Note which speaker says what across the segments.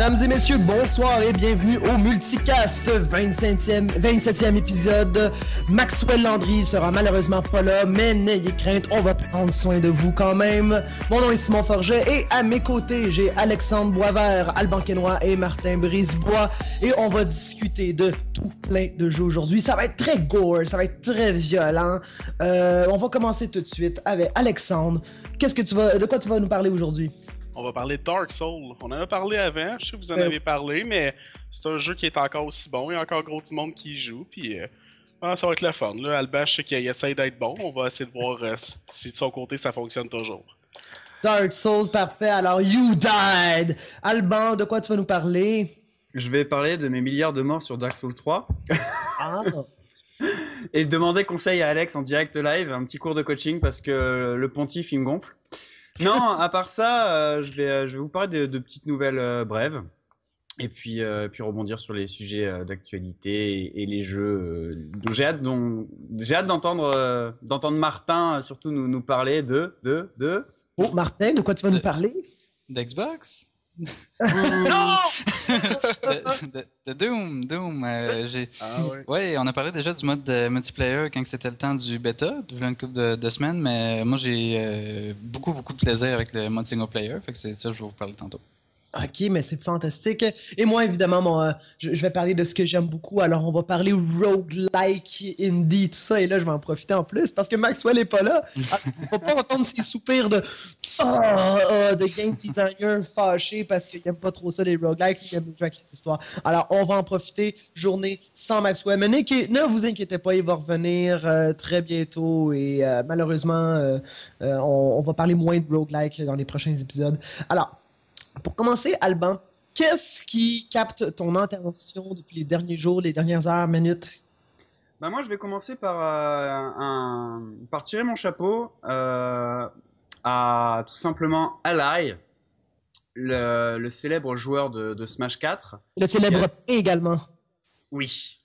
Speaker 1: Mesdames et messieurs, bonsoir et bienvenue au Multicast, 25e, 27e épisode. Maxwell Landry sera malheureusement pas là, mais n'ayez crainte, on va prendre soin de vous quand même. Mon nom est Simon Forget et à mes côtés, j'ai Alexandre Boisvert, Alban Quenois et Martin Brisebois. Et on va discuter de tout plein de jeux aujourd'hui. Ça va être très gore, ça va être très violent. Euh, on va commencer tout de suite avec Alexandre. Qu'est-ce que tu vas, de quoi tu vas nous parler aujourd'hui?
Speaker 2: on va parler de Dark Souls. On en a parlé avant, je sais que vous en ben, avez parlé, mais c'est un jeu qui est encore aussi bon. Il y a encore gros du monde qui y joue, puis euh, ah, ça va être le fun. Là, Alba, je sais qu'il essaie d'être bon. On va essayer de voir euh, si de son côté ça fonctionne toujours.
Speaker 1: Dark Souls, parfait. Alors, You Died! Alban, de quoi tu vas nous parler? Je vais parler de mes
Speaker 3: milliards de morts sur Dark Souls 3. Ah! Et demander conseil à Alex en direct live, un petit cours de coaching parce que le pontif, il me gonfle. Non, à part ça, euh, je, vais, euh, je vous parler de, petites nouvelles euh, brèves. Et puis, puis rebondir sur les sujets d'actualité et, les jeux. dont j'ai hâte, j'ai hâte d'entendre, d'entendre Martin surtout nous, nous parler de, de, de.
Speaker 1: Oh, Martin, de quoi tu vas nous parler
Speaker 4: D'Xbox non! de, Doom, Doom. Euh, ah on a parlé déjà du mode multiplayer quand c'était le temps du bêta, une couple de, semaines, mais moi j'ai euh, beaucoup, beaucoup de plaisir avec le mode single player, c'est ça que je vais vous parler tantôt.
Speaker 1: OK, mais c'est fantastique. Et moi, évidemment, euh, je, vais parler de ce que j'aime beaucoup. Alors, on va parler roguelike, indie, tout ça. Et là, je vais en profiter en plus parce que Maxwell n'est pas là. Il ne faut pas entendre ses soupirs de, ah, ah, de game designer fâché parce qu'il n'aime pas trop ça, les roguelikes. Il aime les histoires. Alors, on va en profiter. Journée sans Maxwell. Mais ne, vous inquiétez pas, il va revenir euh, très bientôt. Et euh, malheureusement, on, on va parler moins de roguelike dans les prochains épisodes. Alors, pour commencer, Alban, qu'est-ce qui capte ton intervention depuis les derniers jours, les dernières heures, minutes
Speaker 3: bah moi, je vais commencer par, euh, un, tirer mon chapeau euh, à tout simplement Ally, le, célèbre joueur de, de, Smash 4. Le célèbre
Speaker 1: P également. Oui.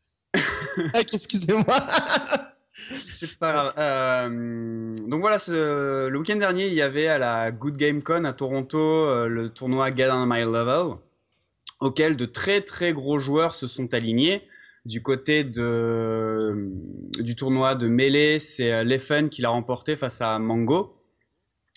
Speaker 3: excusez-moi. C'est euh, donc voilà, ce, le week-end dernier, il y avait à la Good Game Con à Toronto euh, le tournoi Get on My Level, auquel de très très gros joueurs se sont alignés. Du côté du tournoi de mêlée, c'est euh, Leffen qui l'a remporté face à Mango.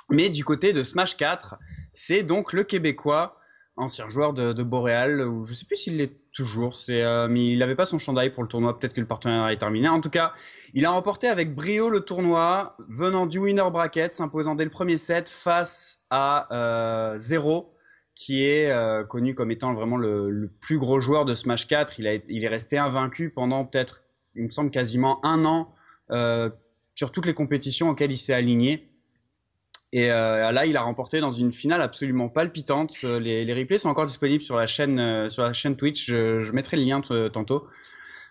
Speaker 3: Mais du côté de Smash 4, c'est donc le Québécois ancien joueur de, de Boréal, ou je sais plus s'il l'est toujours, c'est, euh, mais il n'avait pas son chandail pour le tournoi, peut-être que le partenariat est terminé. En tout cas, il a remporté avec brio le tournoi, venant du winner bracket, s'imposant dès le premier set face à euh, Zero, qui est euh, connu comme étant vraiment le, plus gros joueur de Smash 4. Il, a, il est resté invaincu pendant peut-être, il me semble, quasiment un an euh, sur toutes les compétitions auxquelles il s'est aligné. Et euh, là, il a remporté dans une finale absolument palpitante. Euh, les, replays sont encore disponibles sur la chaîne, euh, sur la chaîne Twitch. Je, mettrai le lien tantôt.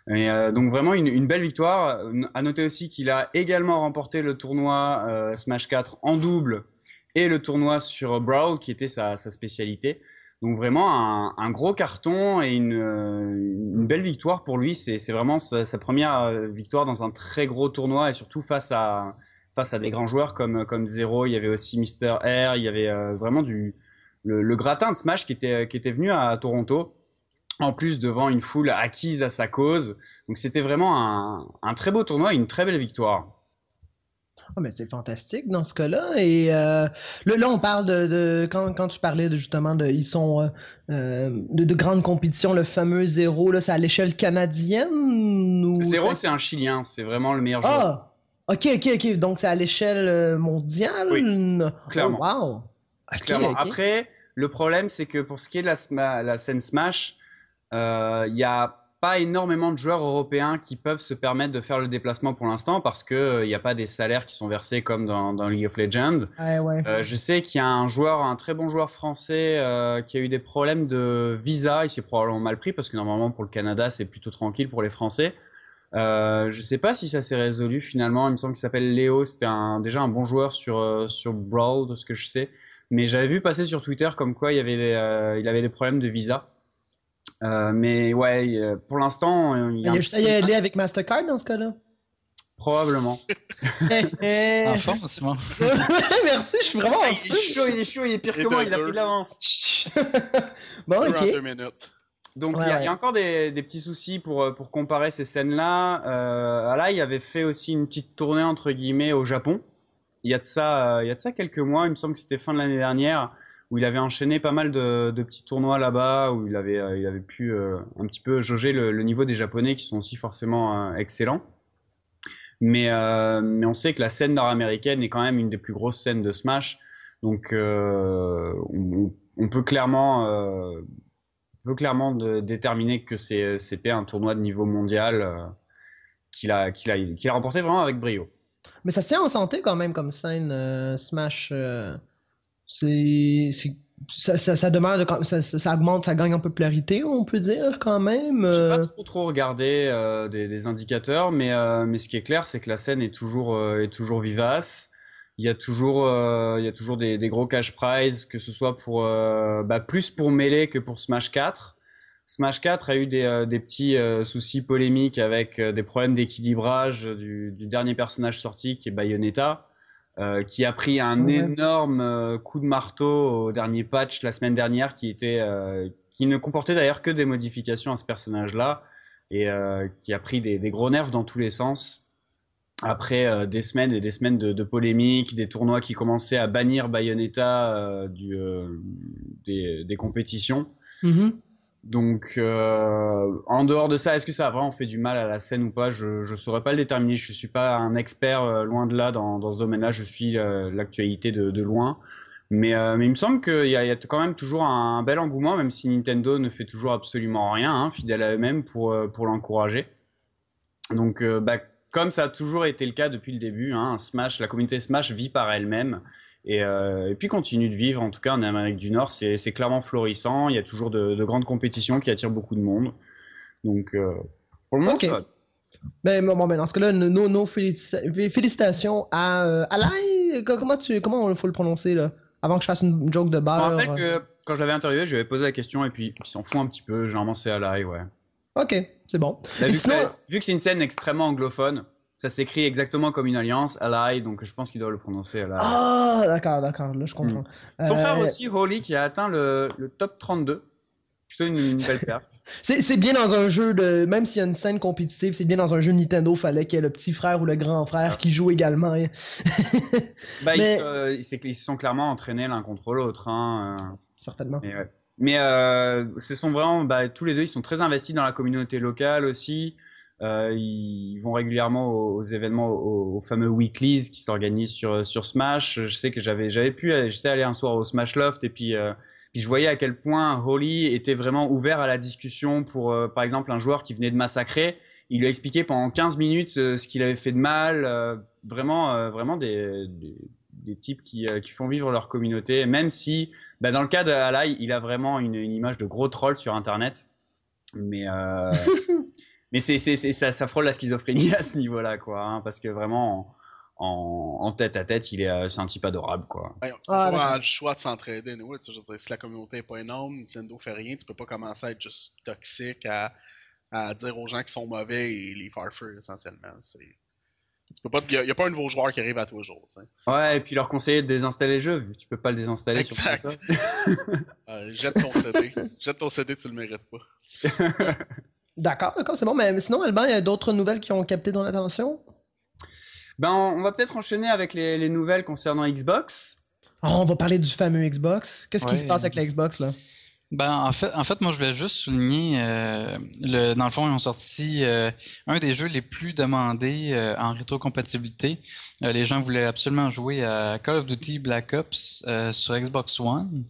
Speaker 3: Et donc vraiment une, belle victoire. À noter aussi qu'il a également remporté le tournoi Smash 4 en double et le tournoi sur Brawl, qui était sa, spécialité. Donc vraiment un, gros carton et une, belle victoire pour lui. C'est vraiment sa, première victoire dans un très gros tournoi et surtout face à face à des grands joueurs comme euh, comme Zero, il y avait aussi Mister R. il y avait euh, vraiment du le, gratin de Smash qui était euh, qui était venu à Toronto. En plus devant une foule acquise à sa cause, donc c'était vraiment un, très beau tournoi, une très belle victoire.
Speaker 1: Ah, mais c'est fantastique dans ce cas-là. Et là, on parle de, quand, tu parlais de, justement de ils sont de, grandes compétitions, le fameux zéro, c'est à l'échelle canadienne Zero, Zéro, c'est
Speaker 3: un Chilien, c'est vraiment le meilleur ah! joueur.
Speaker 1: Ok, ok, ok. Donc, c'est à l'échelle euh, mondiale? Oh, clairement. wow.
Speaker 3: Après, le problème, c'est que pour ce qui est de la, la scène Smash, il euh, n'y a pas énormément de joueurs européens qui peuvent se permettre de faire le déplacement pour l'instant parce qu'il n'y euh, a pas des salaires qui sont versés comme dans, League of Legends.
Speaker 1: je
Speaker 3: sais qu'il y a un joueur, un très bon joueur français qui a eu des problèmes de visa. Il s'est probablement mal pris parce que normalement, pour le Canada, c'est plutôt tranquille pour les Français. Euh, je sais pas si ça s'est résolu finalement. Il me semble qu'il s'appelle Léo. C'était un, déjà un bon joueur sur, euh, sur Brawl, de ce que je sais. Mais j'avais vu passer sur Twitter comme quoi il, y avait, euh, il avait des problèmes de visa. mais ouais, pour l'instant. Il y a, il
Speaker 1: est, avec Mastercard dans ce cas-là
Speaker 3: Probablement. en
Speaker 1: eh, eh. moi. Merci, je suis vraiment. Ah, il chaud,
Speaker 3: il est chaud, il est pire que moi, il a pris de
Speaker 2: l'avance.
Speaker 3: bon, ok. Donc il y, a encore des, des, petits soucis pour, euh, pour comparer ces scènes-là. Euh, là, il avait fait aussi une petite tournée entre guillemets au Japon. Il y a de ça, euh, il y a de ça quelques mois. Il me semble que c'était fin de l'année dernière où il avait enchaîné pas mal de, de petits tournois là-bas où il avait euh, il avait pu un petit peu jauger le, niveau des Japonais qui sont aussi forcément excellents. Mais mais on sait que la scène nord-américaine est quand même une des plus grosses scènes de Smash. Donc on, on, peut clairement peut clairement de, déterminer que euh, c'était un tournoi de niveau mondial euh, qu'il a, a, remporté vraiment avec brio.
Speaker 1: Mais ça se tient en santé quand même comme scène Smash. ça, ça, ça, augmente, ça gagne en popularité, on peut dire quand même. Je pas euh.
Speaker 3: trop trop regardé des, indicateurs, mais, mais ce qui est clair, c'est que la scène est toujours, est toujours vivace il y a toujours, euh, il y a toujours des, des gros cash prize, que ce soit pour euh, bah, plus pour Melee que pour Smash 4. Smash 4 a eu des, euh, des petits soucis polémiques avec des problèmes d'équilibrage du, du, dernier personnage sorti qui est Bayonetta. Euh, qui a pris un énorme coup de marteau au dernier patch la semaine dernière, qui était, qui ne comportait d'ailleurs que des modifications à ce personnage-là et qui a pris des, des, gros nerfs dans tous les sens après euh, des semaines et des semaines de, de, polémiques, des tournois qui commençaient à bannir Bayonetta euh, du, euh, des, compétitions. Mm-hmm. Donc, en dehors de ça, est-ce que ça a vraiment fait du mal à la scène ou pas Je ne saurais pas le déterminer. Je suis pas un expert loin de là dans, ce domaine-là. Je suis l'actualité de, loin. Mais, il me semble qu'il y, a quand même toujours un, bel engouement, même si Nintendo ne fait toujours absolument rien, hein, fidèle à eux-mêmes, pour, pour l'encourager. Donc, bah, comme ça a toujours été le cas depuis le début, hein, Smash, la communauté Smash vit par elle-même. Euh, et, puis continue de vivre, en tout cas en Amérique du Nord, c'est clairement florissant. Il y a toujours de, grandes compétitions qui attirent beaucoup de monde. Donc, euh, pour le moment, c'est ça
Speaker 1: ben, bon, ben, dans ce cas-là, nos félicitations à euh, Comment tu, comment faut le prononcer là Avant que je fasse une joke de bar. me euh.
Speaker 3: que quand je l'avais interviewé, je lui avais posé la question et puis il s'en fout un petit peu. Généralement, c'est Alain, ouais.
Speaker 1: Ok, c'est bon. Bah, vu,
Speaker 3: que, c'est une scène extrêmement anglophone, ça s'écrit exactement comme une alliance, ally, donc je pense qu'il doit le prononcer ally.
Speaker 1: Ah, d'accord, d'accord, là je comprends. Hmm. Son frère euh, aussi,
Speaker 3: Holly, qui a atteint le, le top 32. Plutôt une, belle perf.
Speaker 1: c'est, c'est bien dans un jeu de. Même s'il y a une scène compétitive, c'est bien dans un jeu Nintendo, fallait qu'il y ait le petit frère ou le grand frère qui joue également. Hein.
Speaker 3: bah, ils, se, sont clairement entraînés l'un contre l'autre. Hein, euh. Certainement. Mais ouais. Mais euh, ce sont vraiment, bah, tous les deux, ils sont très investis dans la communauté locale aussi. Euh, ils vont régulièrement aux, événements, aux, fameux weeklies qui s'organisent sur sur Smash. Je sais que j'avais j'avais pu, euh, j'étais allé un soir au Smash Loft et puis, euh, puis je voyais à quel point Holly était vraiment ouvert à la discussion pour par exemple un joueur qui venait de massacrer. Il lui a expliqué pendant 15 minutes ce qu'il avait fait de mal. vraiment vraiment des des types qui, euh, qui, font vivre leur communauté, même si, bah, dans le cas d'Alai, il a vraiment une, image de gros troll sur Internet. Mais, euh, mais c'est, ça, ça frôle la schizophrénie à ce niveau-là, quoi. Hein, parce que vraiment, en, tête à tête, il est, euh, c'est un type adorable, quoi.
Speaker 1: on ah, le choix
Speaker 2: de s'entraider. si la communauté n'est pas énorme, Nintendo fait rien, tu peux pas commencer à être juste toxique, à, à dire aux gens qui sont mauvais et les Farfur, essentiellement. Il n'y a, pas un nouveau joueur qui arrive à toi aujourd'hui.
Speaker 3: Ouais, et puis leur conseiller de désinstaller le jeu, vu que tu peux pas le désinstaller
Speaker 2: exact. sur jette ton CD. jette ton CD, tu le mérites pas.
Speaker 1: d'accord, d'accord, c'est bon. Mais sinon, Alban, il y a d'autres nouvelles qui ont capté ton attention?
Speaker 3: Ben, on, va peut-être enchaîner avec les, nouvelles concernant Xbox.
Speaker 1: Ah, on va parler du fameux Xbox. Qu'est-ce qui se passe avec la Xbox, là?
Speaker 4: Ben, en fait, en fait, moi, je voulais juste souligner, euh, le, dans le fond, ils ont sorti euh, un des jeux les plus demandés euh, en rétrocompatibilité. les gens voulaient absolument jouer à Call of Duty Black Ops sur Xbox One.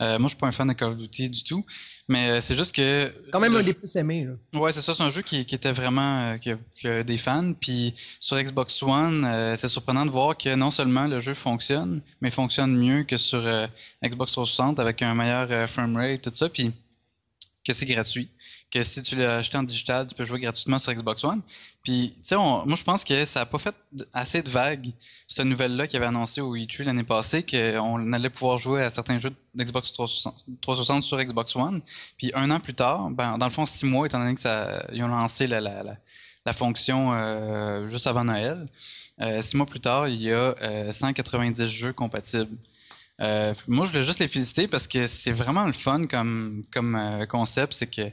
Speaker 4: Euh, moi, je ne suis pas un fan de Call of Duty du tout, mais euh, c'est juste que. Quand même un des plus aimés. c'est ça. C'est un jeu qui, était vraiment. Euh, des fans. Puis sur Xbox One, c'est surprenant de voir que non seulement le jeu fonctionne, mais fonctionne mieux que sur Xbox 360 avec un meilleur frame framerate, tout ça. Puis que c'est gratuit que si tu l'as acheté en digital, tu peux jouer gratuitement sur Xbox One. Puis, tu sais, moi, je pense que ça n'a pas fait assez de vagues, cette nouvelle-là qui avait annoncé au E3 l'année passée, qu'on allait pouvoir jouer à certains jeux d'Xbox 360 sur Xbox One. Puis, un an plus tard, ben, dans le fond, six mois, étant donné qu'ils ont lancé la, la, fonction euh, juste avant Noël, euh, six mois plus tard, il y a 190 euh, jeux compatibles. Euh, moi, je voulais juste les féliciter parce que c'est vraiment le fun comme, comme euh, concept. C'est que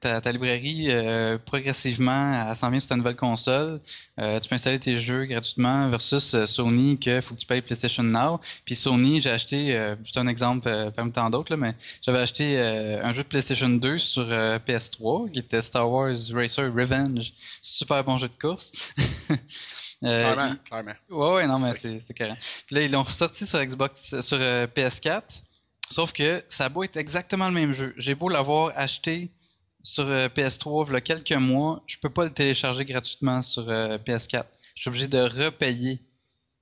Speaker 4: ta, ta, librairie, euh, progressivement, elle s'en vient sur ta nouvelle console. tu peux installer tes jeux gratuitement versus Sony, que faut que tu payes PlayStation Now. Puis Sony, j'ai acheté, juste un exemple parmi tant d'autres, mais j'avais acheté un jeu de PlayStation 2 sur PS3 qui était Star Wars Racer Revenge. Super bon jeu de course. clairement, Ouais, ouais, non, mais oui. c'est carré. Puis là, ils l'ont ressorti sur Xbox sur euh, PS4. Sauf que ça beau être exactement le même jeu. J'ai beau l'avoir acheté sur euh, PS3 il y a quelques mois, je peux pas le télécharger gratuitement sur euh, PS4. Je suis obligé de repayer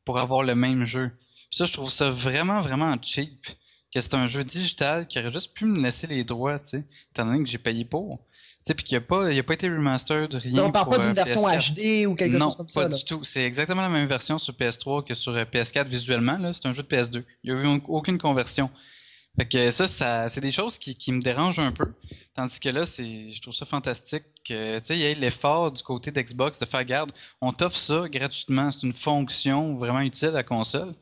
Speaker 4: pour avoir le même jeu. ça, je trouve ça vraiment, vraiment cheap. Que c'est un jeu digital qui aurait juste pu me laisser les droits, tu étant donné que j'ai payé pour sais, puis pas, a pas été remastered, rien. on parle pas euh, d'une version HD
Speaker 1: ou quelque chose comme ça. Non, pas du tout.
Speaker 4: C'est exactement la même version sur PS3 que sur euh, PS4 visuellement. c'est un jeu de PS2. Il n'y a eu aucune conversion. Fait que ça, c'est des choses qui, me dérangent un peu. Tandis que là, c'est, je trouve ça fantastique que, il y ait l'effort du côté d'Xbox de faire garde. On t'offre ça gratuitement. C'est une fonction vraiment utile à la console.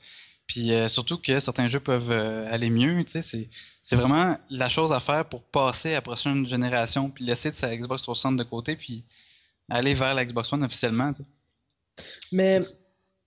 Speaker 4: Puis euh, surtout que certains jeux peuvent euh, aller mieux. C'est, c'est vraiment la chose à faire pour passer à la prochaine génération, puis laisser de sa Xbox 360 de côté, puis aller vers la Xbox One officiellement.
Speaker 1: Mais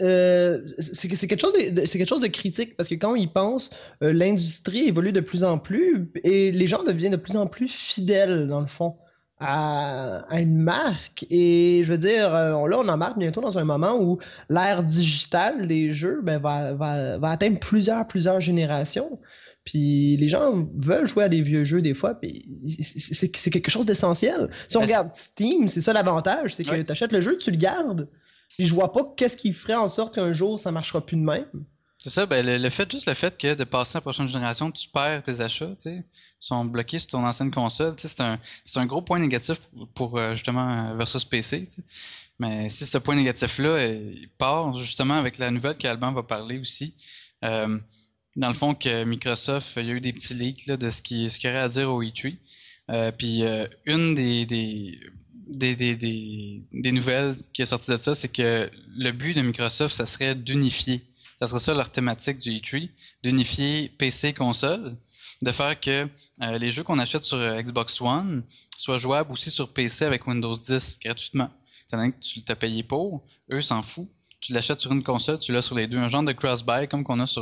Speaker 1: euh, c'est quelque chose de, c'est quelque chose de critique parce que quand ils pensent, l'industrie évolue de plus en plus et les gens deviennent de plus en plus fidèles dans le fond à, une marque. Et je veux dire, euh, là, on embarque bientôt dans un moment où l'ère digitale des jeux ben, va, atteindre plusieurs, plusieurs générations. Puis les gens veulent jouer à des vieux jeux des fois, puis c'est quelque chose d'essentiel. Si on regarde Steam, c'est ça l'avantage, c'est que t'achètes tu le jeu, tu le gardes. Puis je vois pas qu'est-ce qui ferait en sorte qu'un jour ça marchera plus de même.
Speaker 4: C'est ça, ben le, fait, juste le fait que de passer à la prochaine génération, tu perds tes achats, tu sais, sont bloqués sur ton ancienne console, c'est un, gros point négatif pour, euh, justement euh, versus PC, Mais si ce point négatif-là, euh, il part justement avec la nouvelle qu'Alban va parler aussi, dans le fond que Microsoft, il y a eu des petits leaks de ce qu'il ce y aurait à dire au E3. puis une des des, nouvelles qui est sortie de ça, c'est que le but de Microsoft, ça serait d'unifier ça serait ça leur thématique du E3, d'unifier PC console, de faire que euh, les jeux qu'on achète sur euh, Xbox One soient jouables aussi sur PC avec Windows 10 gratuitement. cest à que tu l'as payé pour, eux s'en foutent. Tu l'achètes sur une console, tu l'as sur les deux, un genre de cross-buy comme qu'on a sur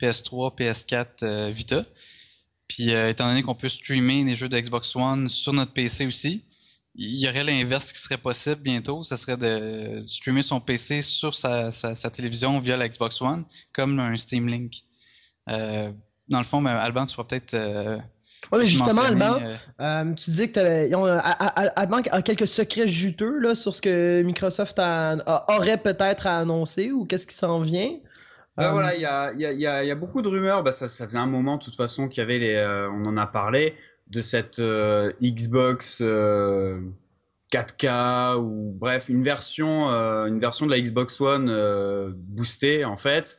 Speaker 4: PS3, euh, PS4, Vita. Puis étant donné qu'on peut streamer des jeux de Xbox One sur notre PC aussi, il y aurait l'inverse qui serait possible bientôt, ce serait de streamer son PC sur sa, télévision via la Xbox One, comme un Steam Link. Euh, dans le fond, Alban, tu vois peut-être. Euh,
Speaker 1: oui, mais justement, Alban, euh, tu dis que ont, Alban a quelques secrets juteux là, sur ce que Microsoft aurait peut-être à annoncer ou qu'est-ce qui s'en vient. Ben voilà,
Speaker 3: il y a, beaucoup de rumeurs. Ben, ça, faisait un moment, de toute façon, qu'il y avait les. on en a parlé de cette euh, Xbox 4K euh, ou bref une version euh, une version de la Xbox One boostée en fait.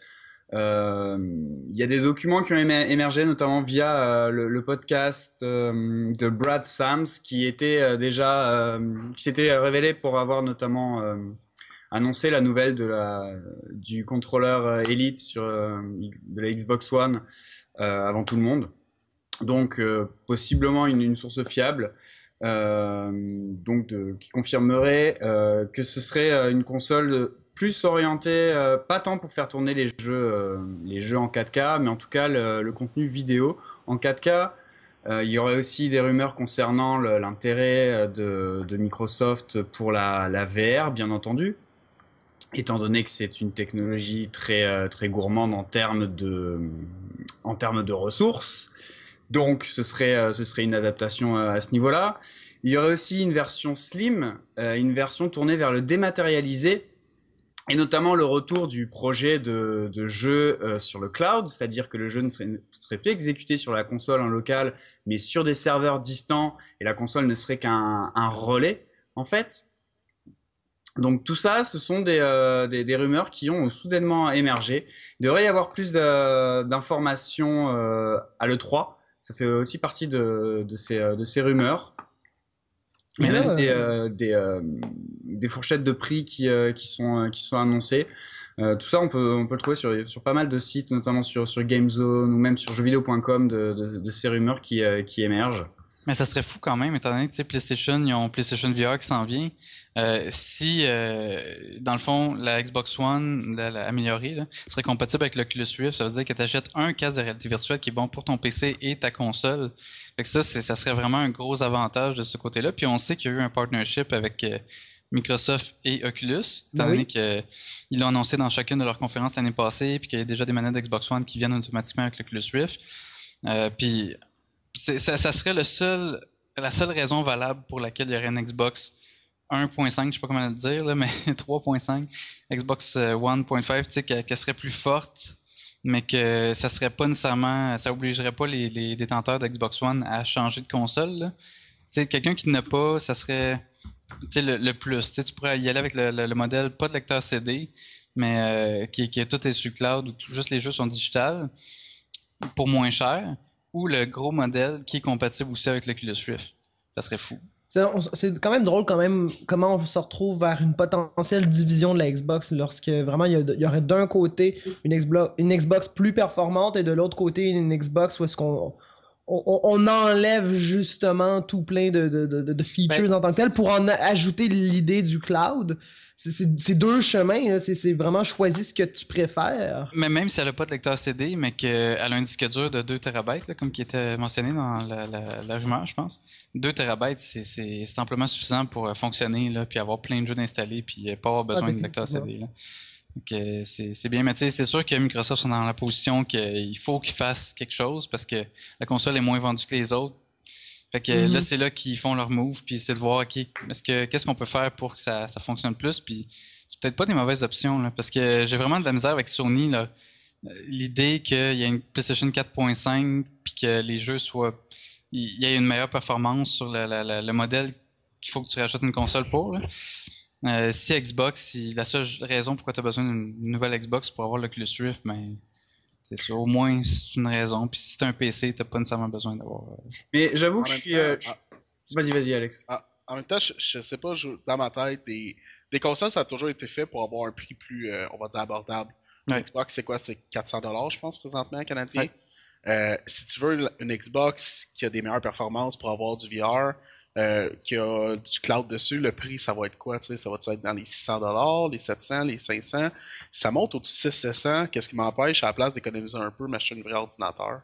Speaker 3: Il y a des documents qui ont émergé notamment via le, podcast de Brad Sams qui était déjà qui s'était révélé pour avoir notamment annoncé la nouvelle de la du contrôleur Elite sur de la Xbox One avant tout le monde donc euh, possiblement une, une, source fiable. Euh, donc de, qui confirmerait euh, que ce serait une console plus orientée, pas tant pour faire tourner les jeux, les jeux en 4K, mais en tout cas le, le contenu vidéo en 4K. Euh, il y aurait aussi des rumeurs concernant l'intérêt de, de, Microsoft pour la, la, VR, bien entendu, étant donné que c'est une technologie très, très gourmande en termes de, en termes de ressources. Donc ce serait, euh, ce serait une adaptation euh, à ce niveau-là. Il y aurait aussi une version slim, euh, une version tournée vers le dématérialisé, et notamment le retour du projet de, jeu sur le cloud, c'est-à-dire que le jeu ne serait, plus exécuté sur la console en local, mais sur des serveurs distants, et la console ne serait qu'un relais, en fait. Donc tout ça, ce sont des, rumeurs qui ont soudainement émergé. Il devrait y avoir plus d'informations à l'E3, ça fait aussi partie euh, de, ces, rumeurs. Il y a ah, euh, euh, des, fourchettes de prix qui, sont, annoncées. tout ça, on peut, on peut le trouver sur, pas mal de sites, notamment sur, GameZone ou même sur jeuxvideo.com de, de, ces rumeurs qui émergent.
Speaker 4: Mais ça serait fou quand même, étant donné que PlayStation, ils ont PlayStation VR qui s'en vient. Euh, si, euh, dans le fond, la Xbox One améliorée serait compatible avec l'Oculus Rift, ça veut dire que tu achètes un casque de réalité virtuelle qui est bon pour ton PC et ta console. Fait ça, ça serait vraiment un gros avantage de ce côté-là. Puis on sait qu'il y a eu un partnership avec euh, Microsoft et Oculus, étant ben donné qu'ils l'ont annoncé dans chacune de leurs conférences l'année passée, puis qu'il y a déjà des manettes d'Xbox One qui viennent automatiquement avec l'Oculus Rift. puis ça, serait la seule raison valable pour laquelle il y aurait une Xbox 1.5, je ne sais pas comment le dire, mais 3.5, Xbox 1.5, euh, tu sais, qu'elle serait plus forte, mais que ça serait pas nécessairement, ça obligerait pas les, détenteurs d'Xbox One à changer de console. quelqu'un qui n'a pas, ça serait le, plus. Tu, pourrais y aller avec le, modèle pas de lecteur CD, mais euh, qui, est tout est sur cloud, où juste les jeux sont digitales pour moins cher ou le gros modèle qui est compatible aussi avec l'Oculus Swift. Ça serait fou.
Speaker 1: C'est quand même drôle quand même comment on se retrouve vers une potentielle division de la Xbox lorsque vraiment il y, aurait d'un côté une Xbox, plus performante et de l'autre côté une Xbox où est qu'on on, enlève justement tout plein de, ben, features en tant que tel pour en ajouter l'idée du cloud c'est deux chemins. C'est vraiment choisis ce que tu préfères.
Speaker 4: Mais même si elle n'a pas de lecteur CD, mais qu'elle a un disque dur de 2 TB, comme qui était mentionné dans la, la, rumeur, je pense, 2 TB, c'est amplement suffisant pour euh, fonctionner, là, puis avoir plein de jeux d'installer, puis euh, pas avoir ah, besoin de lecteur CD. Euh, c'est bien, mais tu sais, c'est sûr que Microsoft sont dans la position qu'il faut qu'ils fassent quelque chose parce que la console est moins vendue que les autres, fait que là, mhm. c'est là qu'ils font leur move, puis c'est de voir, OK, est-ce que, qu'est-ce qu'on peut faire pour que ça, ça fonctionne plus, puis c'est peut-être pas des mauvaises options, parce que j'ai vraiment de la misère avec Sony, L'idée qu'il y a une PlayStation 4.5, puis que les jeux soient. Il y a une meilleure performance sur le modèle qu'il faut que tu rachètes une console pour, euh, si Xbox, si la seule raison pourquoi tu as besoin d'une nouvelle Xbox pour avoir le Rift, mais ben, c'est sûr. Au moins, c'est une raison. Puis si t'as un PC, t'as pas nécessairement besoin d'avoir. Euh, Mais j'avoue que je suis. Euh, ah, vas-y, vas-y, Alex.
Speaker 2: Ah, en même temps, je, sais pas, dans ma tête, des, consoles, ça a toujours été fait pour avoir un prix plus, euh, on va dire, abordable. Xbox, c'est quoi C'est 400$, je pense, présentement, canadien. si tu veux une Xbox qui a des meilleures performances pour avoir du VR, euh, qui a du cloud dessus, le prix, ça va être quoi? Ça va être dans les 600 les 700 les 500 Si ça monte au-dessus de 600 qu'est-ce qui m'empêche, à la place d'économiser un peu, m'acheter un vrai ordinateur?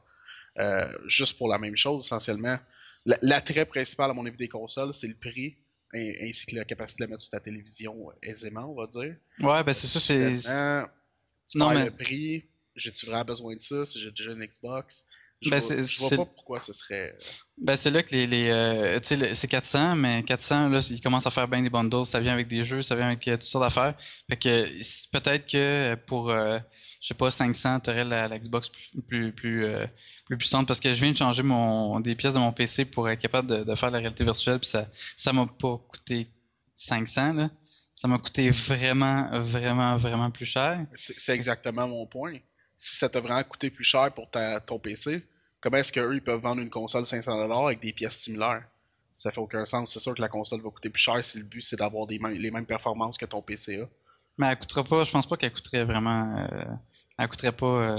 Speaker 2: Euh, juste pour la même chose, essentiellement. L'attrait principal à mon avis des consoles, c'est le prix ainsi que la capacité de mettre sur ta télévision euh, aisément, on va dire.
Speaker 4: Ouais, ben c'est ça, c'est. Tu non, le
Speaker 2: prix, j'ai-tu vraiment besoin de ça si j'ai déjà une Xbox? Je, ben vois, pas pourquoi ce serait. Euh,
Speaker 4: ben, c'est là que les. Euh, tu sais, c'est 400, mais 400, là, ils commencent à faire bien des bundles. Ça vient avec des jeux, ça vient avec euh, toutes sortes d'affaires. Fait que peut-être que pour, je sais pas, 500, tu aurais la, Xbox plus, plus, plus, puissante. Parce que je viens de changer mon, des pièces de mon PC pour être capable de, de faire la réalité virtuelle. Puis ça ça m'a pas coûté 500, là. Ça m'a coûté vraiment, vraiment, vraiment plus cher.
Speaker 2: C'est exactement mon point si ça t'a vraiment coûté plus cher pour ton PC, comment est-ce qu'eux, ils peuvent vendre une console 500$ avec des pièces similaires? Ça fait aucun sens. C'est sûr que la console va coûter plus cher si le but, c'est d'avoir les mêmes performances que ton PC
Speaker 4: Mais elle coûterait pas, je pense pas qu'elle coûterait vraiment. Euh, elle coûterait pas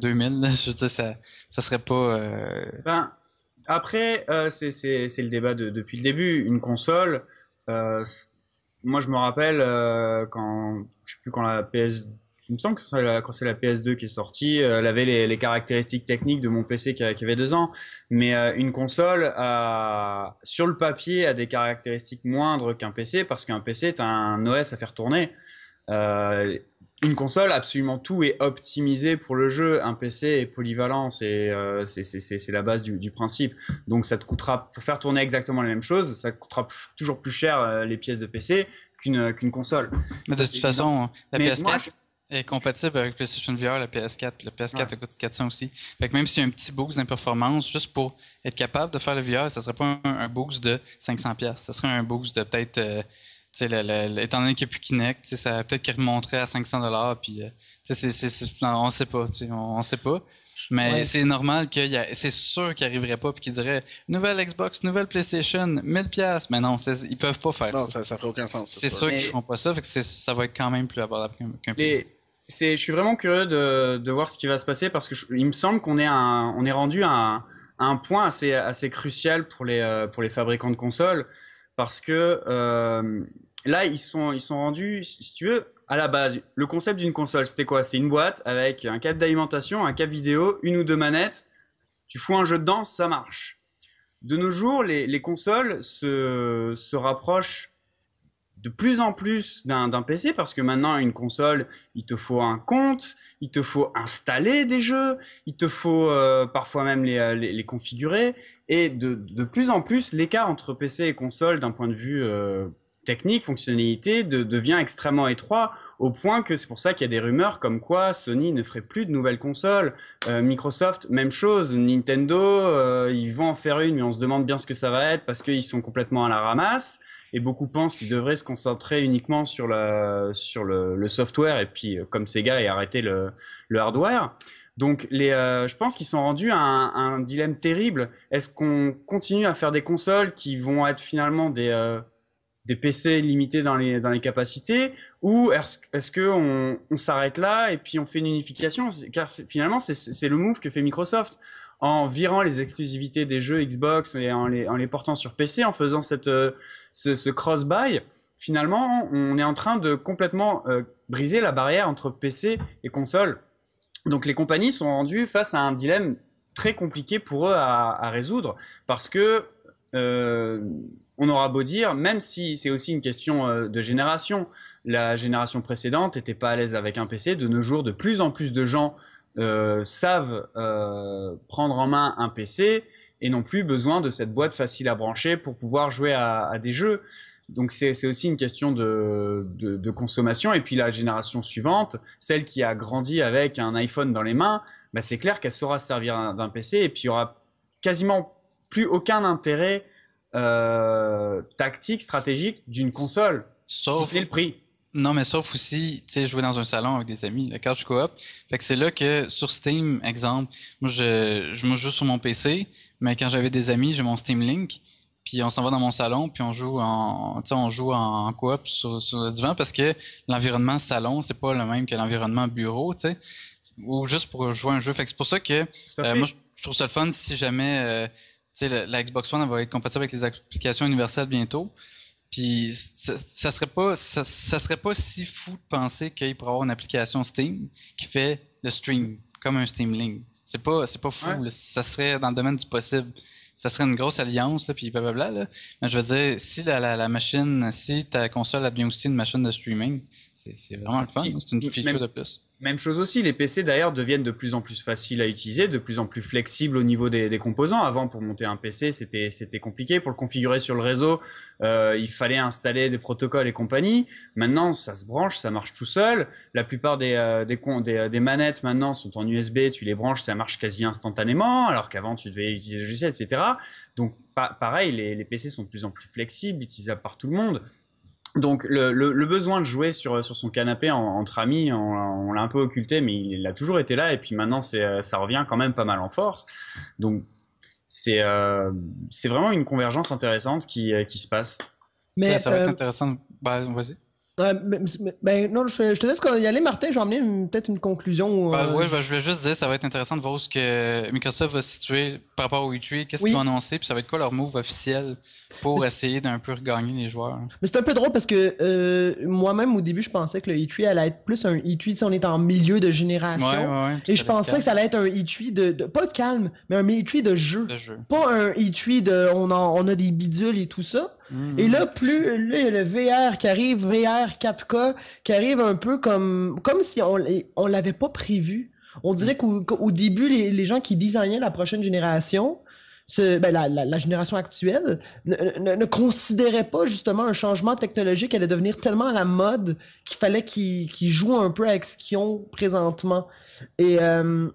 Speaker 4: 2000. Euh, je veux dire, ça, serait pas. Euh, ben,
Speaker 3: après, euh, c'est le débat depuis le début. Une console, moi je me rappelle quand. Je sais plus quand la PS2 il me semble que quand c'est la PS2 qui est sortie, euh, elle avait les, caractéristiques techniques de mon PC qui, avait deux ans. Mais euh, une console, a, euh, sur le papier, a des caractéristiques moindres qu'un PC parce qu'un PC est un OS à faire tourner. une console, absolument tout est optimisé pour le jeu. Un PC est polyvalent, c'est c'est, la base du, principe. Donc ça te coûtera, pour faire tourner exactement les mêmes choses, ça coûtera toujours plus cher les pièces de PC qu'une, qu'une console. Mais de toute façon, la PS4
Speaker 4: est compatible avec PlayStation VR, la PS4, puis la PS4 coûte 400 aussi. Fait que même s'il y a un petit boost d'imperformance, juste pour être capable de faire le VR, ça serait pas un, boost de 500$. Ça serait un boost de peut-être. Euh, le, étant donné qu'il n'y a plus Kinect, ça peut-être qu'il remonterait à 500$. Puis, euh, c'est, on ne sait pas. On, on sait pas. Mais c'est normal qu'il c'est sûr qu'il arriverait pas puis qu'il dirait nouvelle Xbox, nouvelle PlayStation, 1000 pièces. Mais non, ils peuvent pas faire ça. Non, ça, ne fait aucun sens. C'est sûr qu'ils feront pas ça, fait que ça va être quand même plus abordable qu'un PC
Speaker 3: je suis vraiment curieux de, voir ce qui va se passer parce que me semble qu'on est est rendu à un, point assez assez crucial pour les euh, pour les fabricants de consoles parce que euh, là ils sont ils sont rendus si tu veux à la base le concept d'une console c'était quoi c'était une boîte avec un cap d'alimentation un câble vidéo une ou deux manettes tu fous un jeu dedans ça marche de nos jours les, consoles se se rapprochent de plus en plus d'un PC parce que maintenant une console, il te faut un compte, il te faut installer des jeux, il te faut euh, parfois même euh, les, les, configurer et de, de plus en plus l'écart entre PC et console d'un point de vue euh, technique, fonctionnalité devient extrêmement étroit au point que c'est pour ça qu'il y a des rumeurs comme quoi Sony ne ferait plus de nouvelles consoles, Microsoft même chose, Nintendo ils vont en faire une mais on se demande bien ce que ça va être parce qu'ils sont complètement à la ramasse et beaucoup pensent qu'ils devraient se concentrer uniquement sur, la, sur le, le, software et puis euh, comme Sega et arrêter le, le hardware. Donc les, euh, je pense qu'ils sont rendus à un, dilemme terrible. Est-ce qu'on continue à faire des consoles qui vont être finalement des, euh, des PC limités dans les, dans les capacités ou est-ce est qu'on on, on s'arrête là et puis on fait une unification Car finalement c'est le move que fait Microsoft en virant les exclusivités des jeux Xbox et en les, portant sur PC, en faisant cette, euh, ce, cross-buy, finalement, on est en train de complètement euh, briser la barrière entre PC et console. Donc les compagnies sont rendues face à un dilemme très compliqué pour eux à, résoudre, parce que euh, on aura beau dire, même si c'est aussi une question de génération, la génération précédente n'était pas à l'aise avec un PC, de nos jours, de plus en plus de gens euh, savent euh, prendre en main un PC et n'ont plus besoin de cette boîte facile à brancher pour pouvoir jouer à, des jeux. Donc c'est aussi une question de, consommation. Et puis la génération suivante, celle qui a grandi avec un iPhone dans les mains, bah c'est clair qu'elle saura servir d'un PC et puis il y aura quasiment plus aucun intérêt euh,
Speaker 4: tactique, stratégique d'une console, sauf, si le prix. Non, mais sauf aussi, tu sais, jouer dans un salon avec des amis, la co-op. Fait que c'est là que sur Steam, exemple, moi je, je joue sur mon PC, mais quand j'avais des amis, j'ai mon Steam Link, puis on s'en va dans mon salon, puis on joue en, tu sais, on joue en, co-op sur, le divan parce que l'environnement salon, c'est pas le même que l'environnement bureau, tu sais, ou juste pour jouer un jeu. Fait que c'est pour ça que euh, moi je trouve ça le fun si jamais, euh, tu sais, la, Xbox One va être compatible avec les applications universelles bientôt. Puis ça, serait pas ça, serait pas si fou de penser qu'il pourrait avoir une application Steam qui fait le stream comme un Steam Link. C'est pas c'est pas fou. ça serait dans le domaine du possible. Ça serait une grosse alliance là, puis blablabla. Mais je veux dire, si la, machine, si ta console a aussi une machine de streaming, c'est vraiment le fun. C'est une feature de plus.
Speaker 3: Même chose aussi, les PC d'ailleurs deviennent de plus en plus faciles à utiliser, de plus en plus flexibles au niveau des, composants. Avant, pour monter un PC, c'était compliqué. Pour le configurer sur le réseau, euh, il fallait installer des protocoles et compagnie. Maintenant, ça se branche, ça marche tout seul. La plupart des, euh, manettes maintenant sont en USB, tu les branches, ça marche quasi instantanément, alors qu'avant, tu devais utiliser le logiciel, etc. Donc, pareil, les, les PC sont de plus en plus flexibles, utilisables par tout le monde. Donc le, besoin de jouer sur, sur son canapé entre amis, on, l'a un peu occulté, mais il a toujours été là. Et puis maintenant, c'est euh, ça revient quand même pas mal en force. Donc c'est euh, vraiment une convergence intéressante qui, euh, se passe.
Speaker 1: Mais ça, va être
Speaker 4: intéressant. Bah, vas-y.
Speaker 1: Euh, ben, non, je, te laisse y aller, Martin. Je vais peut-être une conclusion. Euh. Ben, oui,
Speaker 4: je vais juste dire ça va être intéressant de voir ce que Microsoft va situer par rapport au E3, qu'est-ce qu'ils vont annoncer, puis ça va être quoi leur move officiel pour essayer d'un peu regagner les joueurs.
Speaker 1: Mais c'est un peu drôle parce que euh, moi-même, au début, je pensais que le E3 allait être plus un E3, si on est en milieu de génération. et je pensais que ça allait être un E3 de, Pas de calme, mais un E3 de jeu. Pas un E3 de on on a des bidules et tout ça. Mm. Et là, plus il y a le VR qui arrive, VR 4K, qui arrive un peu comme, comme si on ne l'avait pas prévu. On dirait qu'au début, les, gens qui designaient la prochaine génération, ben, la, la, génération actuelle, ne, ne, considérait pas justement un changement technologique qui allait devenir tellement à la mode qu'il fallait qu'ils jouent un peu avec ce qu'ils ont présentement. Et euh,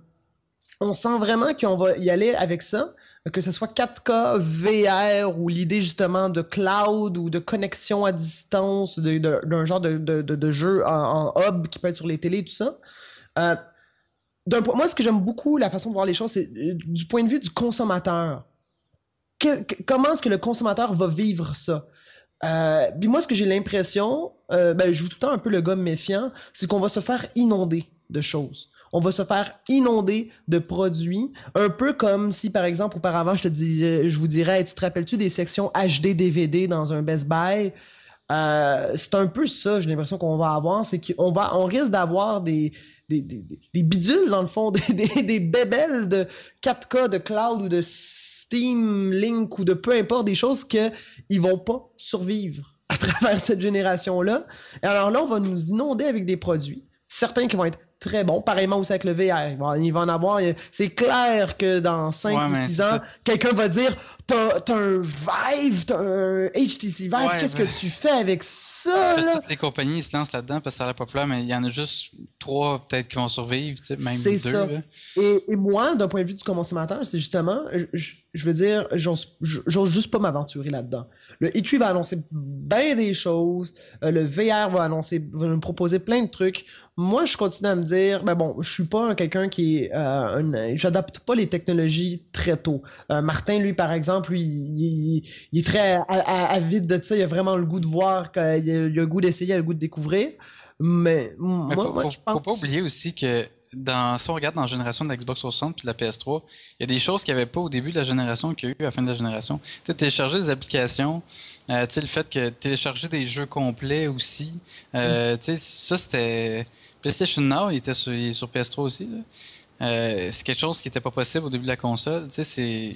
Speaker 1: on sent vraiment qu'on va y aller avec ça que ce soit 4K, VR ou l'idée justement de cloud ou de connexion à distance, d'un de, genre de, de jeu en, hub qui peut être sur les télés, tout ça. Euh, moi, ce que j'aime beaucoup, la façon de voir les choses, c'est euh, du point de vue du consommateur. comment est-ce que le consommateur va vivre ça? Euh, puis moi, ce que j'ai l'impression, ben, je joue tout le temps un peu le gars méfiant, c'est qu'on va se faire inonder de choses on va se faire inonder de produits, un peu comme si, par exemple, auparavant, je, te dis, je vous dirais, tu te rappelles-tu des sections HD-DVD dans un Best Buy? Euh, c'est un peu ça, j'ai l'impression qu'on va avoir, c'est qu'on va, on risque d'avoir des, des, des, bidules, dans le fond, des, des, de 4K, de cloud ou de Steam Link ou de peu importe, des choses qu'ils vont pas survivre à travers cette génération-là. Et alors là, on va nous inonder avec des produits, certains qui vont être très bon. Pareillement aussi avec le VR. Il va, en avoir. C'est clair que dans 5 ou 6 ans, quelqu'un va dire T'as un Vive, t'as un HTC Vive, qu'est-ce que ben- tu fais avec ça? toutes
Speaker 4: les compagnies se lancent là-dedans parce que ça n'a pas plein, mais il y en a juste trois peut-être qui vont survivre, même deux. Ça.
Speaker 1: Et, moi, d'un point de vue du consommateur, c'est justement, je, veux dire, j'ose juste pas m'aventurer là-dedans. Le EQI va annoncer bien des choses, euh, le VR va annoncer, va proposer plein de trucs. Moi, je continue à me dire, ben bon, je suis pas quelqu'un qui euh, j'adapte pas les technologies très tôt. Euh, Martin, lui, par exemple, il, est très avide de ça. Il a vraiment le goût de voir, il a, le goût d'essayer, il a le goût de découvrir. Mais, moi, faut pas
Speaker 4: oublier aussi que dans, si on regarde dans la génération de la Xbox 360 puis de la PS3, il y a des choses qu'il n'y avait pas au début de la génération qu'il y a eu à la fin de la génération. Tu télécharger des applications, euh, tu le fait que télécharger des jeux complets aussi, euh, mm. tu sais, ça c'était. PlayStation Now, il était sur, PS3 aussi. Euh, c'est quelque chose qui n'était pas possible au début de la console. Tu sais,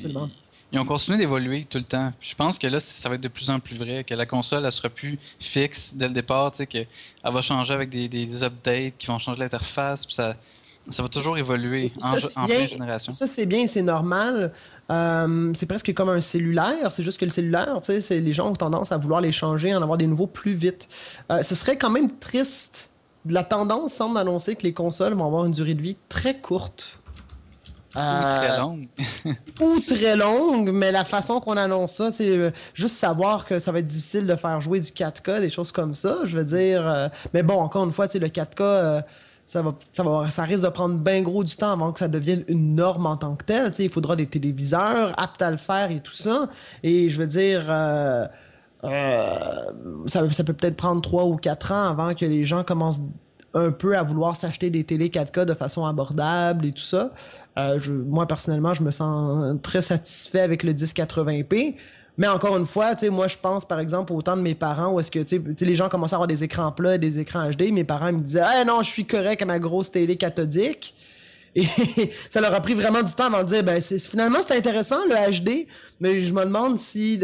Speaker 4: Ils ont continué d'évoluer tout le temps. je pense que là, ça va être de plus en plus vrai, que la console, elle sera plus fixe dès le départ, tu sais, qu'elle va changer avec des, updates qui vont changer l'interface, ça, ça va toujours évoluer en, fin génération. Ça,
Speaker 1: c'est bien, c'est normal. Euh, c'est presque comme un cellulaire. C'est juste que le cellulaire, les gens ont tendance à vouloir les changer, en avoir des nouveaux plus vite. Euh, ce serait quand même triste. La tendance semble annoncer que les consoles vont avoir une durée de vie très courte. ou euh, très longue. ou très longue, mais la façon qu'on annonce ça, c'est juste savoir que ça va être difficile de faire jouer du 4K, des choses comme ça. Je veux dire, mais bon, encore une fois, c'est le 4K ça risque de prendre bien gros du temps avant que ça devienne une norme en tant que telle. il faudra des téléviseurs aptes à le faire et tout ça. Et je veux dire, euh, euh, ça, peut peut-être prendre trois ou quatre ans avant que les gens commencent un peu à vouloir s'acheter des télé 4K de façon abordable et tout ça. Euh, moi personnellement, je me sens très satisfait avec le 1080p. Mais encore une fois, tu moi, je pense, par exemple, au temps de mes parents où est-ce que, tu les gens commençaient à avoir des écrans plats, et des écrans HD. Mes parents me disaient, ah non, je suis correct à ma grosse télé cathodique. Et ça leur a pris vraiment du temps avant de dire, ben, finalement, c'est intéressant, le HD. Mais je me demande si,